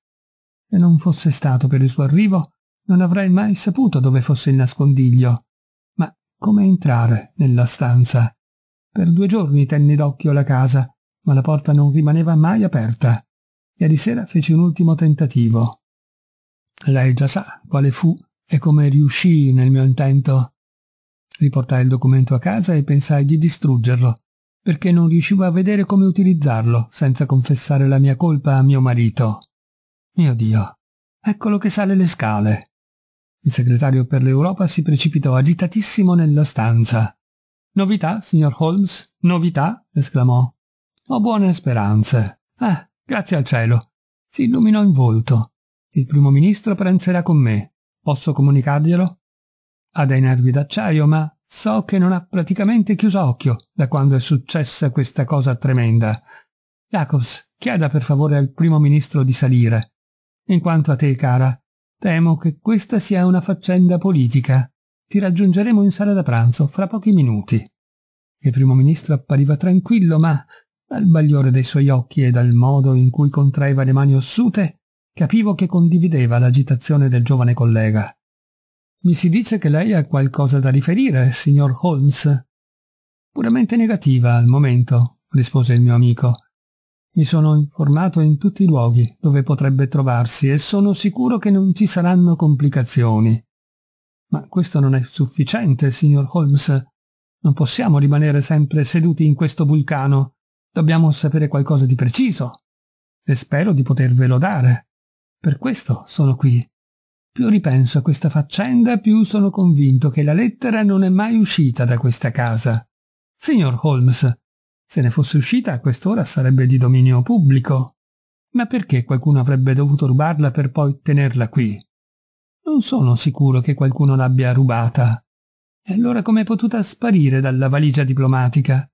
E non fosse stato per il suo arrivo, non avrei mai saputo dove fosse il nascondiglio. Ma come entrare nella stanza? Per due giorni tenni d'occhio la casa, ma la porta non rimaneva mai aperta. Ieri sera feci un ultimo tentativo. Lei già sa quale fu e come riuscii nel mio intento. Riportai il documento a casa e pensai di distruggerlo, perché non riuscivo a vedere come utilizzarlo senza confessare la mia colpa a mio marito. Mio Dio, eccolo che sale le scale. Il segretario per l'Europa si precipitò agitatissimo nella stanza. Novità, signor Holmes? Novità? esclamò. Ho buone speranze. Ah, grazie al cielo. Si illuminò in volto. Il primo ministro pranzerà con me. Posso comunicarglielo? Ha dei nervi d'acciaio, ma so che non ha praticamente chiuso occhio da quando è successa questa cosa tremenda. Jacobs, chieda per favore al primo ministro di salire. In quanto a te, cara, temo che questa sia una faccenda politica. Ti raggiungeremo in sala da pranzo fra pochi minuti. Il primo ministro appariva tranquillo, ma dal bagliore dei suoi occhi e dal modo in cui contraeva le mani ossute, Capivo che condivideva l'agitazione del giovane collega. Mi si dice che lei ha qualcosa da riferire, signor Holmes. Puramente negativa al momento, rispose il mio amico. Mi sono informato in tutti i luoghi dove potrebbe trovarsi e sono sicuro che non ci saranno complicazioni. Ma questo non è sufficiente, signor Holmes. Non possiamo rimanere sempre seduti in questo vulcano. Dobbiamo sapere qualcosa di preciso. E spero di potervelo dare. Per questo sono qui. Più ripenso a questa faccenda, più sono convinto che la lettera non è mai uscita da questa casa. Signor Holmes, se ne fosse uscita a quest'ora sarebbe di dominio pubblico. Ma perché qualcuno avrebbe dovuto rubarla per poi tenerla qui? Non sono sicuro che qualcuno l'abbia rubata. E allora com'è potuta sparire dalla valigia diplomatica?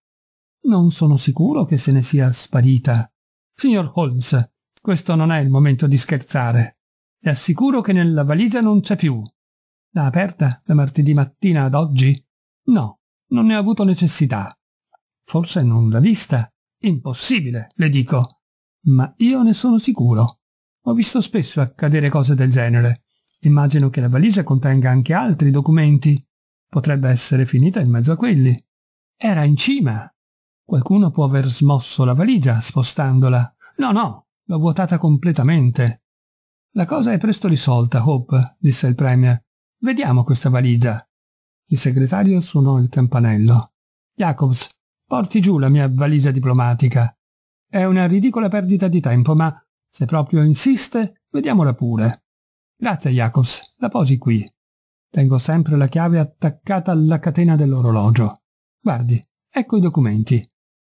Non sono sicuro che se ne sia sparita. Signor Holmes, questo non è il momento di scherzare. Le assicuro che nella valigia non c'è più. L'ha aperta da martedì mattina ad oggi? No, non ne ho avuto necessità. Forse non l'ha vista. Impossibile, le dico. Ma io ne sono sicuro. Ho visto spesso accadere cose del genere. Immagino che la valigia contenga anche altri documenti. Potrebbe essere finita in mezzo a quelli. Era in cima. Qualcuno può aver smosso la valigia spostandola. No, no, L'ho vuotata completamente. La cosa è presto risolta, Hope, disse il Premier. Vediamo questa valigia. Il segretario suonò il campanello. Jacobs, porti giù la mia valigia diplomatica. È una ridicola perdita di tempo, ma se proprio insiste, vediamola pure. Grazie, Jacobs, la posi qui. Tengo sempre la chiave attaccata alla catena dell'orologio. Guardi, ecco i documenti.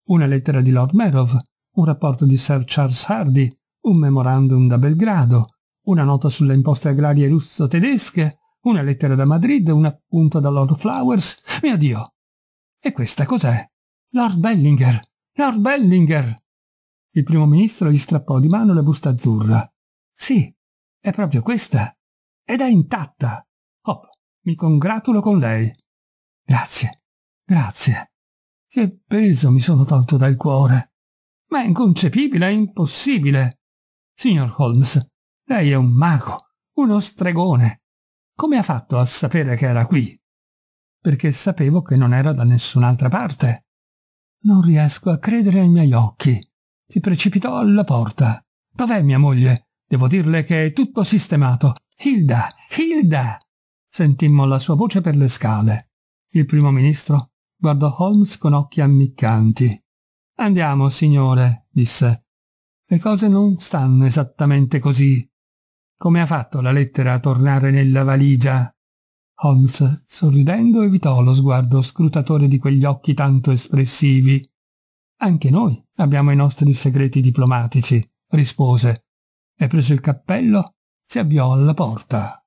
Una lettera di Lord Merov, un rapporto di Sir Charles Hardy, un memorandum da Belgrado, una nota sulle imposte agrarie russo-tedesche, una lettera da Madrid, un appunto da Lord Flowers. Mio Dio! E questa cos'è? Lord Bellinger! Lord Bellinger! Il primo ministro gli strappò di mano la busta azzurra. Sì, è proprio questa. Ed è intatta. Oh, mi congratulo con lei. Grazie, grazie. Che peso mi sono tolto dal cuore. Ma è inconcepibile, è impossibile. Signor Holmes, lei è un mago, uno stregone. Come ha fatto a sapere che era qui? Perché sapevo che non era da nessun'altra parte. Non riesco a credere ai miei occhi. Si precipitò alla porta. Dov'è mia moglie? Devo dirle che è tutto sistemato. Hilda! Hilda! Sentimmo la sua voce per le scale. Il primo ministro guardò Holmes con occhi ammiccanti. Andiamo, signore, disse. Le cose non stanno esattamente così. Come ha fatto la lettera a tornare nella valigia? Holmes, sorridendo, evitò lo sguardo scrutatore di quegli occhi tanto espressivi. Anche noi abbiamo i nostri segreti diplomatici, rispose, e preso il cappello si avviò alla porta.